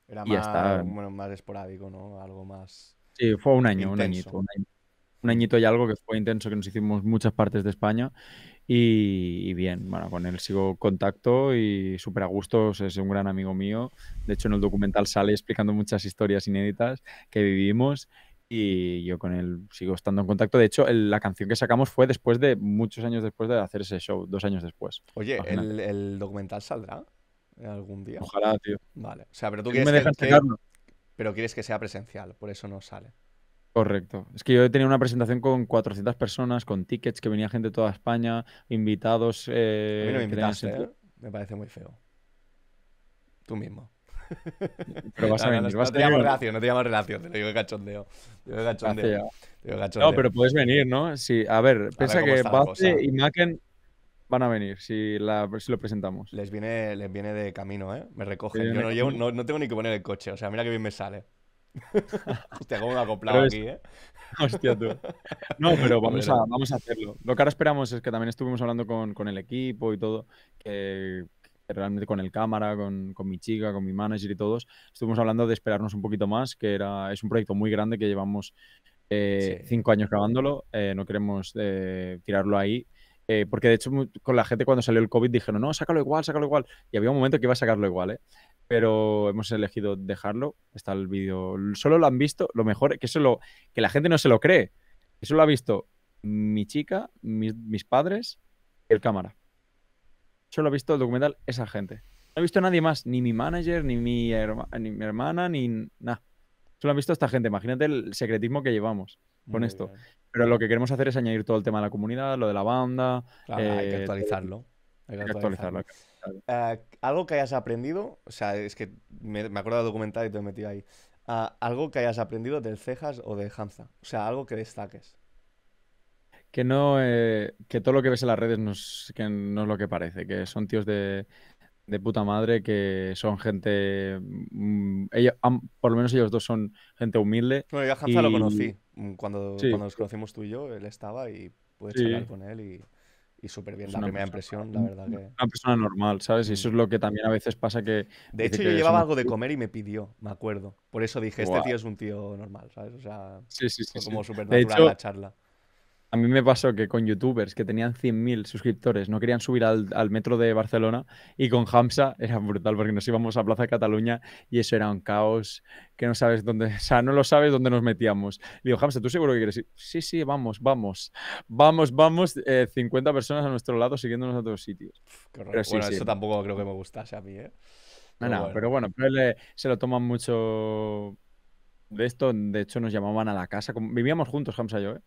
Era más, más esporádico, ¿no? Algo más. Sí, fue un año, un añito, un añito, y algo que fue intenso, que nos hicimos muchas partes de España. Y, y bien, bueno, con él sigo contacto y súper a gusto, es un gran amigo mío. De hecho, en el documental sale explicando muchas historias inéditas que vivimos y yo con él sigo estando en contacto. De hecho, la canción que sacamos fue después de muchos años después de hacer ese show, dos años después. Oye, el, el, documental saldrá algún día? Ojalá, tío. Vale, o sea, pero tú quieres que, pero quieres que sea presencial, por eso no sale. Correcto. Es que yo he tenido una presentación con 400 personas, con tickets, que venía gente de toda España, invitados. Eh, ¿eh? Me parece muy feo. Tú mismo. Pero vas a venir. No, te llamo relación, no te llamo relación, te lo digo cachondeo. Te cachondeo. cachondeo. No, pero puedes venir, ¿no? Sí, a ver, piensa que Bace y Maken van a venir si, lo presentamos. Les viene, de camino, ¿eh? Me recogen. Yo no, llevo, no, tengo ni que poner el coche, o sea, mira que bien me sale. *laughs* Hostia, como un acoplado aquí, ¿eh? *laughs* Hostia, tú. No, pero *laughs* vamos a, hacerlo. Lo que ahora esperamos es que también estuvimos hablando con, con el equipo y todo, que realmente con el cámara, con, mi chica, con mi manager y todos, estuvimos hablando de esperarnos un poquito más, que era, es un proyecto muy grande que llevamos eh, cinco años grabándolo, eh, no queremos eh, tirarlo ahí. porque de hecho con la gente cuando salió el COVID dijeron, no, sácalo igual, sácalo igual. Y había un momento que iba a sacarlo igual, ¿eh? pero hemos elegido dejarlo. Está el vídeo, solo lo han visto, lo mejor, que eso que la gente no se lo cree. Eso lo ha visto mi chica, mis, mis padres y el cámara solo he visto el documental esa gente. No he visto nadie más, ni mi manager, ni mi, ni mi hermana, ni nada. Solo han visto esta gente. Imagínate el secretismo que llevamos con esto. Pero lo que queremos hacer es añadir todo el tema de la comunidad, lo de la banda. hay que eh, actualizarlo. Hay que actualizarlo. Eh, algo que hayas aprendido, o sea, es que me, me acuerdo del documental y te he metido ahí. Ah, algo que hayas aprendido del Cejas o de Hamza. O sea, algo que destaques que no eh, que todo lo que ves en las redes no es, que no es lo que parece, que son tíos de, puta madre, que son gente... Mm, ellos, por lo menos ellos dos son gente humilde. Bueno, yo a Hansa lo conocí. Mm, cuando, nos conocimos tú y yo, él estaba y pude con él y, y súper bien. la primera impresión, la verdad que... Una persona normal, ¿sabes? Y eso es mm. lo que también a veces pasa que... De hecho, yo llevaba algo de comer y me pidió, me acuerdo. Por eso dije, este tío es un tío normal, ¿sabes? O sea, como súper natural la charla. A mí me pasó que con youtubers que tenían 100.000 suscriptores no querían subir al, metro de Barcelona y con Hamza *laughs* era brutal porque nos íbamos a Plaza de Cataluña y eso era un caos que no sabes dónde, *laughs* o sea, no lo sabes dónde nos metíamos. Le digo, Hamza, ¿tú seguro que quieres Sí, sí, vamos, vamos, vamos, vamos, 50 eh, personas a nuestro lado siguiéndonos a otros sitios. bueno, eso tampoco creo que me gustase a mí, ¿eh? No, no, pero bueno, eh, se lo toman mucho de esto, de hecho, nos llamaban a la casa. vivíamos juntos, Hamza y yo, ¿eh?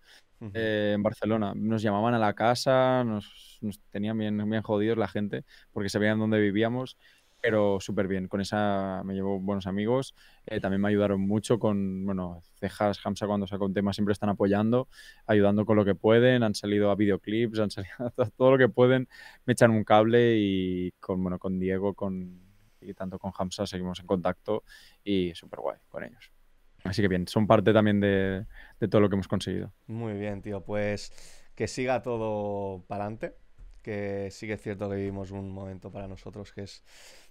Eh, en Barcelona. Nos llamaban a la casa, nos, tenían bien, bien jodidos la gente, porque sabían dónde vivíamos, pero súper bien. Con esa me llevo buenos amigos. Eh, también me ayudaron mucho con, bueno, Cejas, Hamza, cuando saco un tema, siempre están apoyando, ayudando con lo que pueden. Han salido a videoclips, han *laughs* salido a todo lo que pueden. Me echan un cable y con, bueno, con Diego, con. Y tanto con Hamza seguimos en contacto y súper guay con ellos. Así que bien, son parte también de, todo lo que hemos conseguido. Muy bien, tío. Pues que siga todo para adelante que sí que es cierto que vivimos un momento para nosotros que es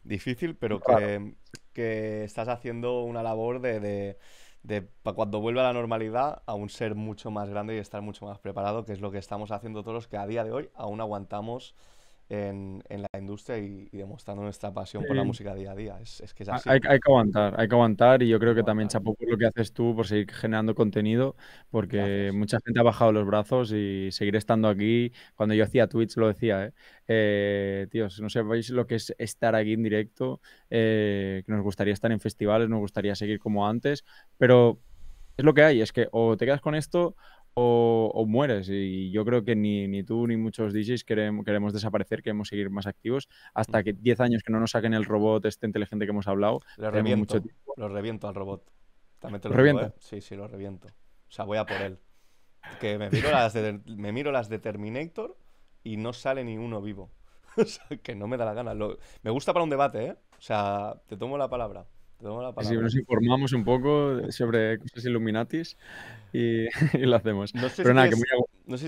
difícil, pero que, estás haciendo una labor de, de, para cuando vuelva a la normalidad, aún ser mucho más grande y estar mucho más preparado, que es lo que estamos haciendo todos los que a día de hoy aún aguantamos en, la industria y, demostrando nuestra pasión por la música día a día. Es, que es así. Hay, que aguantar, hay que aguantar y yo creo que también chapo lo que haces tú, por seguir generando contenido, porque mucha gente ha bajado los brazos y seguir estando aquí. Cuando yo hacía Twitch lo decía, ¿eh? eh tíos, no sabéis lo que es estar aquí en directo, eh, que nos gustaría estar en festivales, nos gustaría seguir como antes, pero es lo que hay, es que o te quedas con esto o, mueres. Y yo creo que ni, tú ni muchos DJs queremos, desaparecer, queremos seguir más activos. Hasta que 10 años que no nos saquen el robot este inteligente que hemos hablado. Lo reviento, reviento al robot. También lo reviento ¿eh? Sí, sí, lo reviento. O sea, voy a por él. Que me miro las de, Terminator y no sale ni uno vivo. *laughs* O sea, que no me da la gana. me gusta para un debate, ¿eh? O sea, te tomo la palabra si nos informamos un poco sobre cosas Illuminatis y, *laughs* lo hacemos. No sé,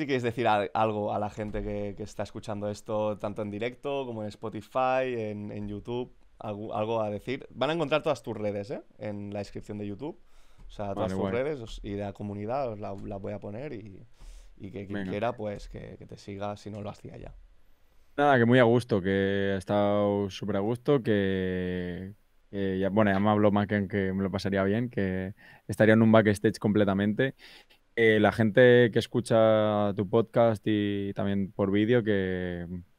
si quieres, decir algo a la gente que, está escuchando esto, tanto en directo como en Spotify, en, YouTube. Algo, a decir. Van a encontrar todas tus redes ¿eh? en la descripción de YouTube. O sea, todas tus redes y de la comunidad os la, voy a poner y, que quien quiera, pues que, te siga si no lo hacía ya. Nada, que muy a gusto, que ha estado súper a gusto, que, eh, ya, bueno, ya me habló más que, me lo pasaría bien, que estaría en un backstage completamente. Eh, la gente que escucha tu podcast y también por vídeo, que,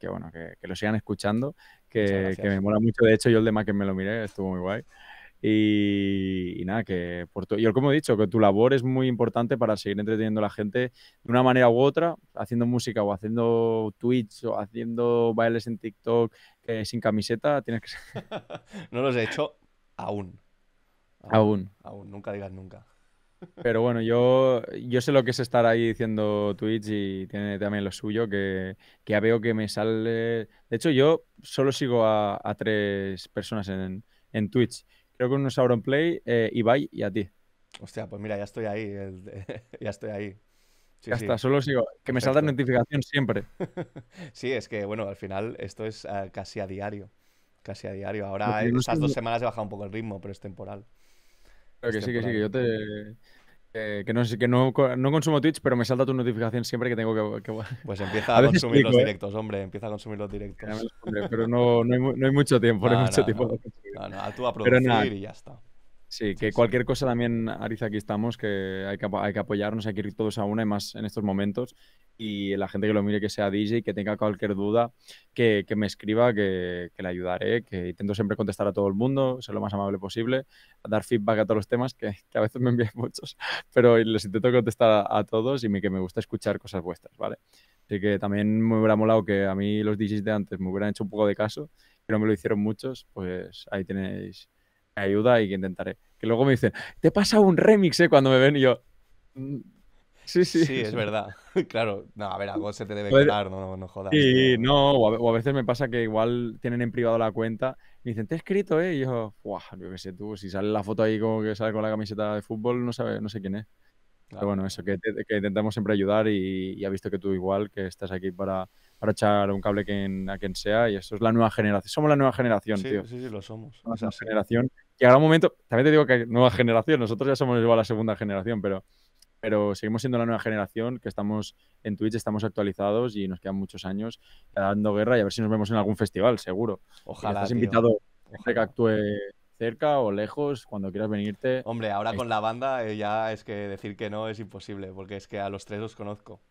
bueno, que, lo sigan escuchando, que, me mola mucho. De hecho, yo el de Mac me lo miré, estuvo muy guay. Y, nada, que por tu, yo como he dicho, que tu labor es muy importante para seguir entreteniendo a la gente de una manera u otra, haciendo música o haciendo Twitch o haciendo bailes en TikTok, sin camiseta tienes que ser. *laughs* no los he hecho aún. aún. Aún. nunca digas nunca. Pero bueno, yo, yo sé lo que es estar ahí diciendo Twitch y tiene también lo suyo, que, que ya veo que me sale... De hecho, yo solo sigo a, tres personas en, Twitch. Creo que uno es Auronplay, eh, Ibai y a ti. Hostia, pues mira, ya estoy ahí. *laughs* ya estoy ahí. Sí, ya está, solo sigo. Que me Perfecto. salta notificación siempre. *laughs* sí, es que bueno, al final esto es ah, casi a diario. Casi a diario. Ahora en dos semanas he bajado un poco el ritmo, pero es temporal. Pero que sí, que sí, que yo te. Eh, que no sé, que no, no, consumo Twitch, pero me salta tu notificación siempre que tengo que. *laughs* Pues empieza a, consumir los ¿eh? directos, hombre, empieza a consumir los directos. Pero no, no, hay, no hay, mucho tiempo, no hay mucho tiempo. No, no, tú a producir y ya está. Sí, que cualquier cosa también, Ariza, aquí estamos, que hay, que apoyarnos, hay que ir todos a una y más en estos momentos. Y la gente que lo mire, que sea DJ, que tenga cualquier duda, que, me escriba, que, que, le ayudaré, que intento siempre contestar a todo el mundo, ser lo más amable posible, dar feedback a todos los temas, que, a veces me envían muchos, pero les intento contestar a, todos y me, que me gusta escuchar cosas vuestras, ¿vale? Así que también me hubiera molado que a mí los DJs de antes me hubieran hecho un poco de caso, pero me lo hicieron muchos, pues ahí tenéis ayuda y que intentaré. Que luego me dicen, te pasa un remix, ¿eh? Cuando me ven y yo... Mm, sí, sí. Sí, es verdad. *laughs* claro. No, a ver, vos se te debe quedar, pues, no, no, jodas. Sí, no, o a, veces me pasa que igual tienen en privado la cuenta y dicen, te he escrito, ¿eh? Y yo, guau, sé tú, si sale la foto ahí como que sale con la camiseta de fútbol, no, sabe, no sé quién es. Claro. Pero bueno, eso, que, intentamos siempre ayudar y, ha visto que tú igual, que estás aquí para, para echar un cable a quien, a quien sea y eso es la nueva generación. Somos la nueva generación, sí, tío. Sí, sí, lo somos. la nueva generación ahora un momento, también te digo que nueva generación, nosotros ya somos igual a la segunda generación, pero, pero seguimos siendo la nueva generación que estamos en Twitch, estamos actualizados y nos quedan muchos años dando guerra y a ver si nos vemos en algún festival, seguro. Ojalá. Estás invitado sea que actúe cerca o lejos, cuando quieras venirte. Hombre, ahora con la banda eh, ya es que decir que no es imposible, porque es que a los tres los conozco.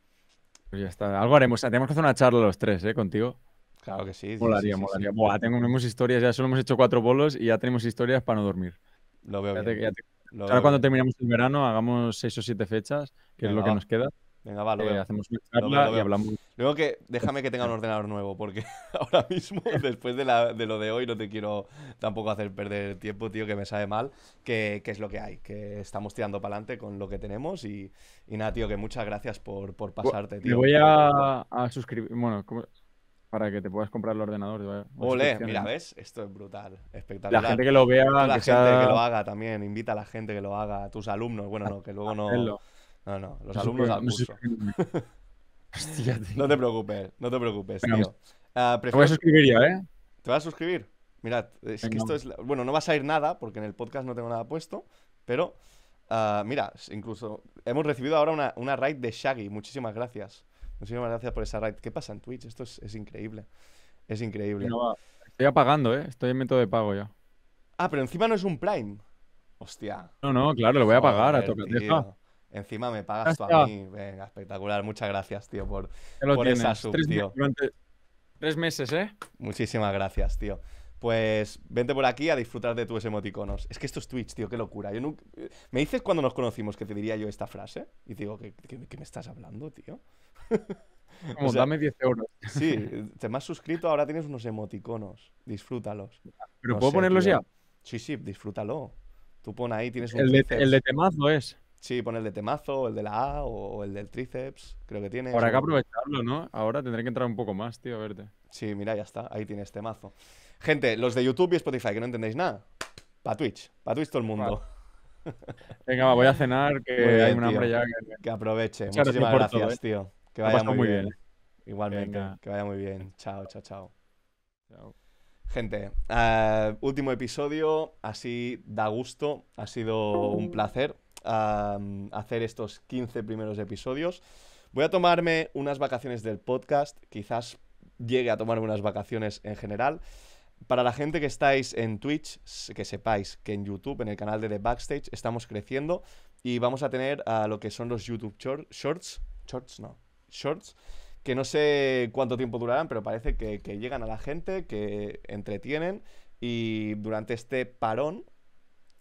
Pues ya está, algo haremos. Tenemos que hacer una charla los tres, ¿eh? Contigo. Claro que sí. Molaría, molaría. tenemos historias, ya solo hemos hecho cuatro bolos y ya tenemos historias para no dormir. Lo veo. bien. Ahora cuando terminemos terminamos el verano, hagamos seis o siete fechas, que es lo que nos queda. Venga, va, lo eh, veo. Hacemos una charla y hablamos. Luego que déjame que tenga un ordenador nuevo, porque *laughs* ahora mismo, *laughs* después de, lo de hoy, no te quiero tampoco hacer perder tiempo, tío, que me sabe mal, que, es lo que hay, que estamos tirando para adelante con lo que tenemos y, nada, tío, que muchas gracias por, pasarte, tío. Me voy a, suscribir, bueno, para que te puedas comprar el ordenador. Ole, mira, ¿ves? Esto es brutal, espectacular. La gente que lo vea, la gente que lo haga también, invita a la gente que lo haga, a tus alumnos, bueno, no, que luego no. No, no, los alumnos al No, *laughs* no te preocupes, no te preocupes, ah, Te voy a suscribir ya, ¿eh? ¿Te vas a suscribir? Mirad, es que esto es. Bueno, no vas a ir nada, porque en el podcast no tengo nada puesto, pero. Ah, mira, incluso hemos recibido ahora una, una raid de Shaggy. Muchísimas gracias. Muchísimas gracias por esa raid. ¿Qué pasa en Twitch? Esto es, increíble. Es increíble. estoy apagando, ¿eh? Estoy en método de pago ya. Ah, pero encima no es un Prime. Hostia. No, no, claro, lo voy a pagar a Encima me pagas tú a mí. Venga, espectacular. Muchas gracias, tío, por, por esa sub, tres, tío. tres meses, ¿eh? Muchísimas gracias, tío. Pues vente por aquí a disfrutar de tus emoticonos. Es que esto es Twitch, tío, qué locura. Yo eh, Me dices cuando nos conocimos que te diría yo esta frase y digo, ¿de qué me estás hablando, tío? Como, dame 10 euros. Sí, *laughs* te me has suscrito, ahora tienes unos emoticonos. Disfrútalos. ¿Pero puedo ponerlos ya? Sí, sí, disfrútalo. Tú pon ahí, tienes un el De, el de temazo es. Sí, pon el de temazo, el de la A o el del tríceps, creo que tienes. Ahora aprovecharlo, ¿no? Ahora tendré que entrar un poco más, tío, a verte. Sí, mira, ya está, ahí tienes temazo. Gente, los de YouTube y Spotify, que no entendéis nada, pa' Twitch, pa' Twitch todo el mundo. Venga, voy a cenar, que hay Que, aproveche. Muchísimas gracias, ¿eh? tío. Que vaya muy bien. Eh, Igualmente, que vaya muy bien. Chao, chao, chao. Chao. Gente, eh, último episodio, así da gusto, ha sido un placer hacer estos 15 primeros episodios. Voy a tomarme unas vacaciones del podcast, quizás llegue a tomarme unas vacaciones en general. Para la gente que estáis en Twitch, que sepáis que en YouTube, en el canal de The Backstage, estamos creciendo y vamos a tener ah, lo que son los YouTube Shorts. Shorts, no shorts que no sé cuánto tiempo durarán, pero parece que, llegan a la gente, que entretienen y durante este parón,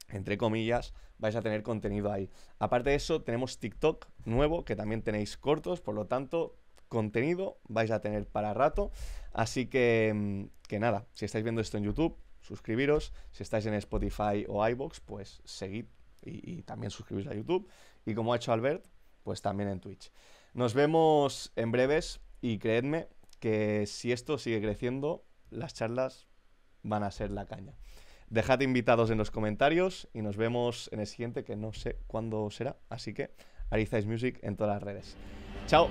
entre comillas, vais a tener contenido ahí. Aparte de eso, tenemos TikTok nuevo, que también tenéis cortos, por lo tanto, contenido vais a tener para rato. Así que, mm, que nada, si estáis viendo esto en YouTube, suscribiros. Si estáis en Spotify o iBox, pues seguid y, y también suscribiros a YouTube. Y como ha hecho Albert, pues también en Twitch. Nos vemos en breves y creedme que si esto sigue creciendo, las charlas van a ser la caña. Dejad invitados en los comentarios y nos vemos en el siguiente, que no sé cuándo será. Así que Arizais Music en todas las redes. ¡Chao!